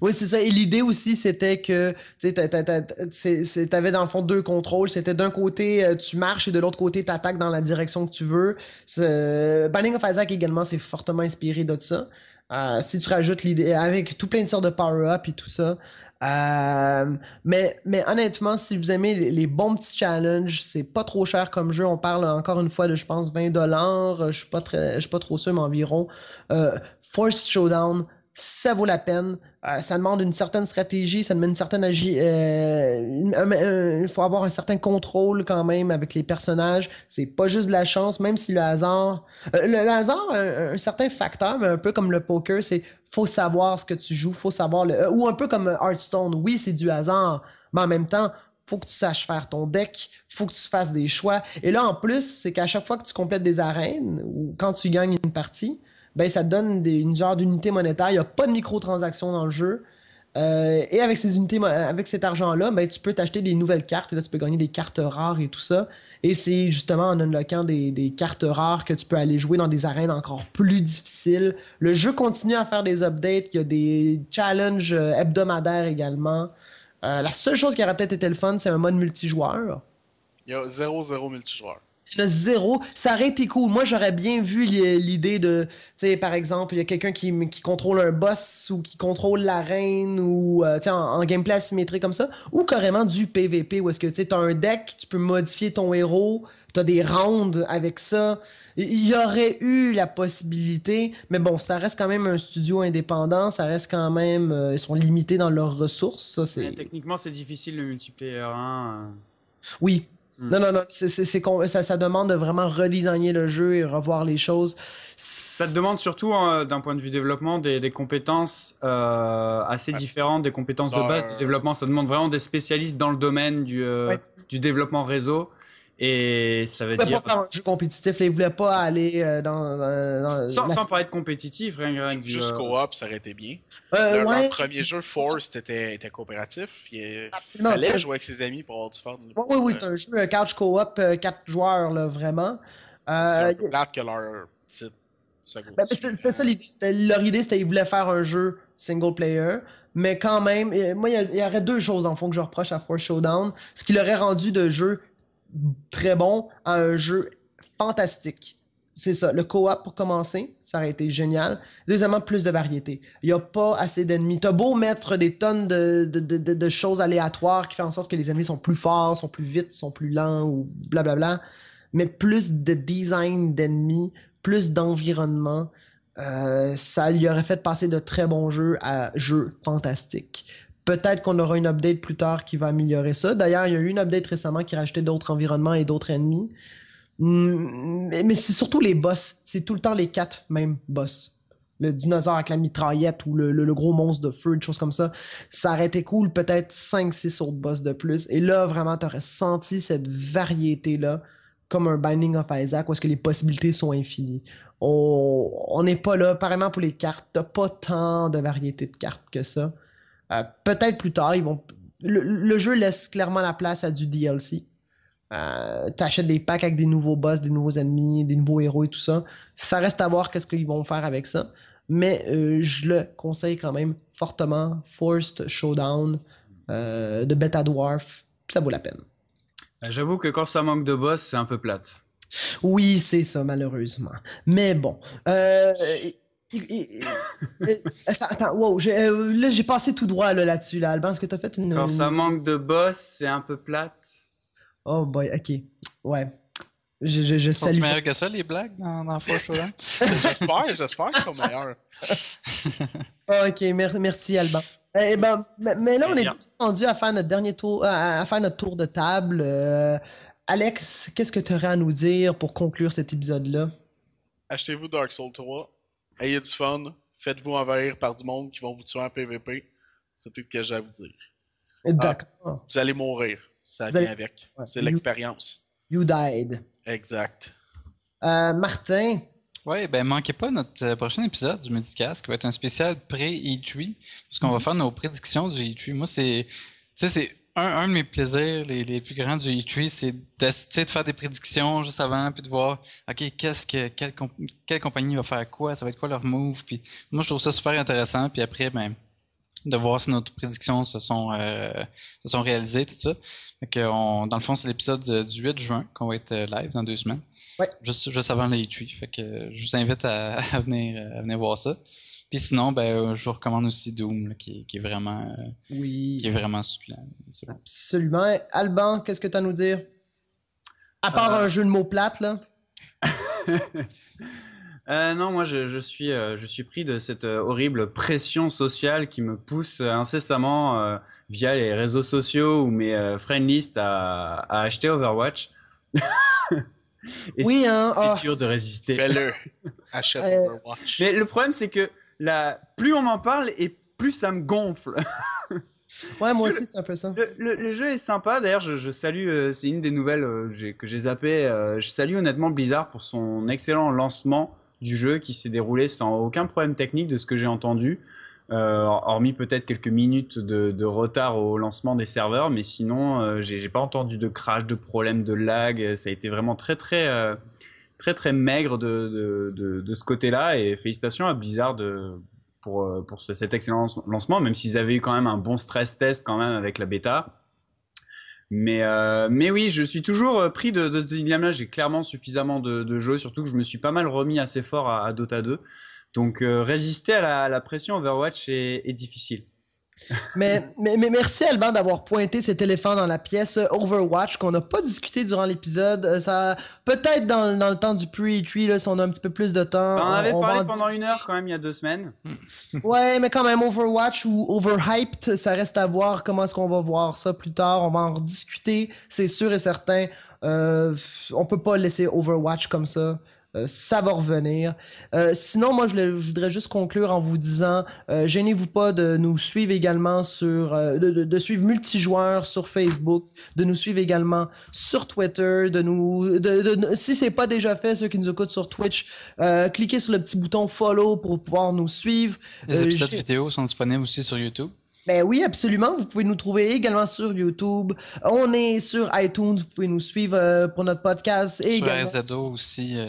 Speaker 1: Oui, c'est ça. Et l'idée aussi, c'était que tu avais dans le fond deux contrôles. C'était d'un côté, euh, tu marches et de l'autre côté, tu attaques dans la direction que tu veux. Banning of Isaac également, c'est fortement inspiré de ça. Euh, si tu rajoutes l'idée avec tout plein de sortes de power-up et tout ça. Euh, mais, mais honnêtement, si vous aimez les, bons petits challenges, c'est pas trop cher comme jeu. On parle encore une fois de, je pense, 20 Je suis pas très, je suis pas trop sûr, mais environ. Force Showdown, ça vaut la peine. Euh, ça demande une certaine stratégie, ça demande une certaine agi euh, Il faut avoir un certain contrôle quand même avec les personnages. C'est pas juste de la chance, même si le hasard. Euh, le, hasard, un, un, certain facteur, mais un peu comme le poker, c'est faut savoir ce que tu joues, faut savoir le. ou un peu comme Hearthstone, oui, c'est du hasard, mais en même temps, faut que tu saches faire ton deck, faut que tu fasses des choix. Et là, en plus, c'est qu'à chaque fois que tu complètes des arènes ou quand tu gagnes une partie, ben, ça te donne une genre d'unité monétaire. Il n'y a pas de microtransactions dans le jeu. Euh, et avec ces unités, avec cet argent-là, ben, tu peux t'acheter des nouvelles cartes. Et là, tu peux gagner des cartes rares et tout ça. Et c'est justement en unlockant des, des, cartes rares que tu peux aller jouer dans des arènes encore plus difficiles. Le jeu continue à faire des updates. Il y a des challenges euh, hebdomadaires également. Euh, la seule chose qui aurait peut-être été le fun, c'est un mode multijoueur.
Speaker 2: Il y a 0-0 multijoueur.
Speaker 1: Il y zéro. Ça aurait été cool. Moi, j'aurais bien vu l'idée de, tu sais, par exemple, il y a quelqu'un qui, contrôle un boss ou qui contrôle la reine ou, euh, en, gameplay asymétrique comme ça. Ou carrément du PVP où est-ce que, tu as un deck, tu peux modifier ton héros, as des rounds avec ça. Il y aurait eu la possibilité, mais bon, ça reste quand même un studio indépendant, ça reste quand même. Euh, ils sont limités dans leurs ressources.
Speaker 3: techniquement, c'est difficile le multiplayer.
Speaker 1: Hein? Oui, non, non, non. ça, demande de vraiment redesigner le jeu et revoir les choses.
Speaker 3: Ça demande surtout, hein, d'un point de vue développement, des, compétences euh, assez différentes, des compétences de base du développement. Ça demande vraiment des spécialistes dans le domaine du euh, développement réseau. Et ça veut dire. Pas faire
Speaker 1: un jeu compétitif, ils voulaient pas aller euh, dans. Euh, sans,
Speaker 2: pas être compétitif, rien, rien
Speaker 1: Juste euh, coop
Speaker 2: ça aurait été bien. le premier jeu, Force, était, était coopératif. Il Absolument. fallait jouer avec ses amis pour avoir du fun. Oui, oui, c'est
Speaker 1: un jeu couch co-op, 4 joueurs, là, vraiment. Euh,
Speaker 2: c'est plate que leur titre ben, c'était
Speaker 1: ça Leur idée, c'était qu'ils voulaient faire un jeu single player. Mais quand même, moi, il y, y, aurait deux choses en fond que je reproche à Force Showdown. Ce qui l'aurait rendu de jeu très bon à un jeu fantastique. C'est ça, le co-op pour commencer, ça aurait été génial. Deuxièmement, plus de variété. Il n'y a pas assez d'ennemis. T'as beau mettre des tonnes de, choses aléatoires qui font en sorte que les ennemis sont plus forts, sont plus vite, sont plus lents ou blablabla. Bla bla. Mais plus de design d'ennemis, plus d'environnement, euh, ça lui aurait fait passer de très bon jeu à jeu fantastique Peut-être qu'on aura une update plus tard qui va améliorer ça. D'ailleurs, il y a eu une update récemment qui rajoutait d'autres environnements et d'autres ennemis. Hmm, mais, c'est surtout les boss. C'est tout le temps les quatre mêmes boss le dinosaure avec la mitraillette ou le, gros monstre de feu, des choses comme ça, ça aurait été cool, peut-être 5-6 autres boss de plus. Et là, vraiment, t'aurais senti cette variété-là, comme un Binding of Isaac, où est-ce que les possibilités sont infinies. On n'est pas là, apparemment pour les cartes, t'as pas tant de variété de cartes que ça. Euh, peut-être plus tard, ils vont. Le, jeu laisse clairement la place à du DLC. Euh, T'achètes des packs avec des nouveaux boss, des nouveaux ennemis, des nouveaux héros et tout ça. Ça reste à voir qu'est-ce qu'ils vont faire avec ça. Mais euh, je le conseille quand même fortement. Forced Showdown euh, de Beta Dwarf, ça vaut la peine.
Speaker 3: J'avoue que quand ça manque de boss, c'est un peu plate.
Speaker 1: Oui, c'est ça, malheureusement. Mais bon. Euh, attends, wow, euh, là j'ai passé tout droit là, dessus là, Alban, est-ce que t'as fait une... Quand ça
Speaker 3: manque de boss, c'est
Speaker 4: un peu plate.
Speaker 1: Oh boy, ok, ouais. Je, je, je meilleur
Speaker 4: que ça, les blagues dans, dans j'espère, j'espère que c'est meilleur.
Speaker 1: ok, merci Alban. Eh, eh ben, mais là, on est rendu à faire notre dernier tour, à faire notre tour de table. Euh, Alex, qu'est-ce que tu aurais à nous dire pour conclure cet épisode-là?
Speaker 2: Achetez-vous Dark Souls 3 ayez du fun, faites-vous envahir par du monde qui vont vous tuer en PVP. C'est tout ce que j'ai à vous dire.
Speaker 1: Ah, d'accord.
Speaker 2: vous allez mourir.
Speaker 4: Ça vient avec. C'est
Speaker 1: l'expérience. You died. Exact. Euh, Martin.
Speaker 4: Oui, ben manquez pas notre euh, prochain épisode du Medicast qui va être un spécial pré-E3 parce qu'on va mm-hmm. faire nos prédictions du E3. Moi, c'est. Tu sais, c'est un, de mes plaisirs les, plus grands du e c'est de, de faire des prédictions juste avant, puis de voir, OK, qu'est-ce que quelle, compagnie va faire quoi, ça va être quoi leur move. Puis moi, je trouve ça super intéressant. Puis après, ben, de voir si nos prédictions se sont, euh, sont réalisées, tout ça. dans le fond, c'est l'épisode euh, du 8 juin qu'on va être euh, live dans deux semaines. Juste, avant le e Fait que je vous invite à, venir, à venir voir ça. Puis sinon, ben, euh, je vous recommande aussi Doom, qui, est vraiment, euh, oui. qui est vraiment succulent.
Speaker 1: Absolument. Alban, qu'est-ce que tu as à nous dire? À euh, part un jeu de mots plate, là?
Speaker 3: non, moi je, je suis, je suis pris de cette horrible pression sociale qui me pousse incessamment via les réseaux sociaux ou mes friend list à, acheter Overwatch. oui, hein, c'est ah. dur de résister. Overwatch. Mais le problème c'est que plus on m'en parle et plus ça me gonfle. Ouais, moi aussi, c'est un peu ça. Le, jeu est sympa. D'ailleurs, je, salue, euh, c'est une des nouvelles euh, que j'ai zappé. Euh, je salue honnêtement Blizzard pour son excellent lancement du jeu qui s'est déroulé sans aucun problème technique de ce que j'ai entendu. hormis peut-être quelques minutes de, de, retard au lancement des serveurs, mais sinon, j'ai pas entendu de crash, de problème, de lag. Ça a été vraiment très, très très très maigre de, de, de, ce côté-là. Et félicitations à Blizzard euh, pour, euh, pour cet excellent lancement, même s'ils avaient eu quand même un bon stress test quand même avec la bêta. Mais, euh, mais oui, je suis toujours pris de, ce dilemme-là. J'ai clairement suffisamment de, jeux, surtout que je me suis pas mal remis assez fort à, à Dota 2. Donc résister à la, pression Overwatch est difficile.
Speaker 1: Mais, merci Alban d'avoir pointé cet éléphant dans la pièce euh, Overwatch qu'on n'a pas discuté durant l'épisode. Euh, ça peut-être dans, le temps du pre-tree si on a un petit peu plus de temps. on, avait parlé pendant
Speaker 3: une heure quand même il y a deux semaines.
Speaker 1: ouais, mais quand même Overwatch ou Overhyped, ça reste à voir comment est-ce qu'on va voir ça plus tard. On va en rediscuter, c'est sûr et certain. Euh, on peut pas laisser Overwatch comme ça ça va revenir. sinon, moi, je, voudrais juste conclure en vous disant, euh, gênez-vous pas de nous suivre également sur, euh, de, suivre multijoueur sur Facebook, de nous suivre également sur Twitter, de nous, de si c'est pas déjà fait, ceux qui nous écoutent sur Twitch, euh, cliquez sur le petit bouton follow pour pouvoir nous suivre. Les épisodes
Speaker 4: vidéo sont disponibles aussi sur YouTube.
Speaker 1: Ben oui, absolument. Vous pouvez nous trouver également sur YouTube. On est sur iTunes. Vous pouvez nous suivre euh, pour notre podcast. Et sur RZO aussi. Euh.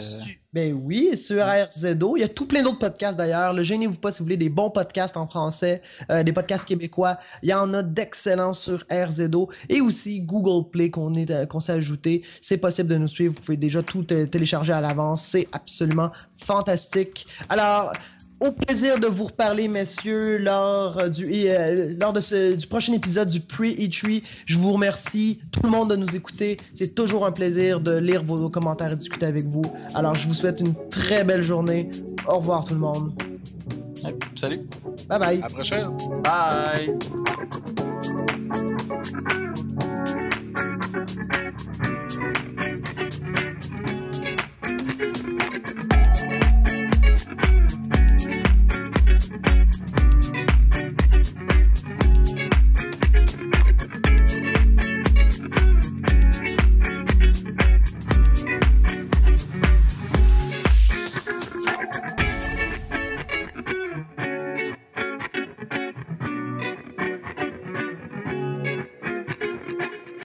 Speaker 1: Ben oui, sur RZO. Il y a tout plein d'autres podcasts d'ailleurs. Le gênez-vous pas si vous voulez des bons podcasts en français, euh, des podcasts québécois. Il y en a d'excellents sur RZO et aussi Google Play qu'on qu'on s'est ajouté. C'est possible de nous suivre. Vous pouvez déjà tout télécharger à l'avance. C'est absolument fantastique. Alors, au plaisir de vous reparler, messieurs, lors euh, du, euh, lors de du prochain épisode du Pre-E3. Je vous remercie, tout le monde, de nous écouter. C'est toujours un plaisir de lire vos commentaires et discuter avec vous. Alors, je vous souhaite une très belle journée. Au revoir, tout le monde. Salut. Bye bye. À la prochaine. Bye.
Speaker 2: Thank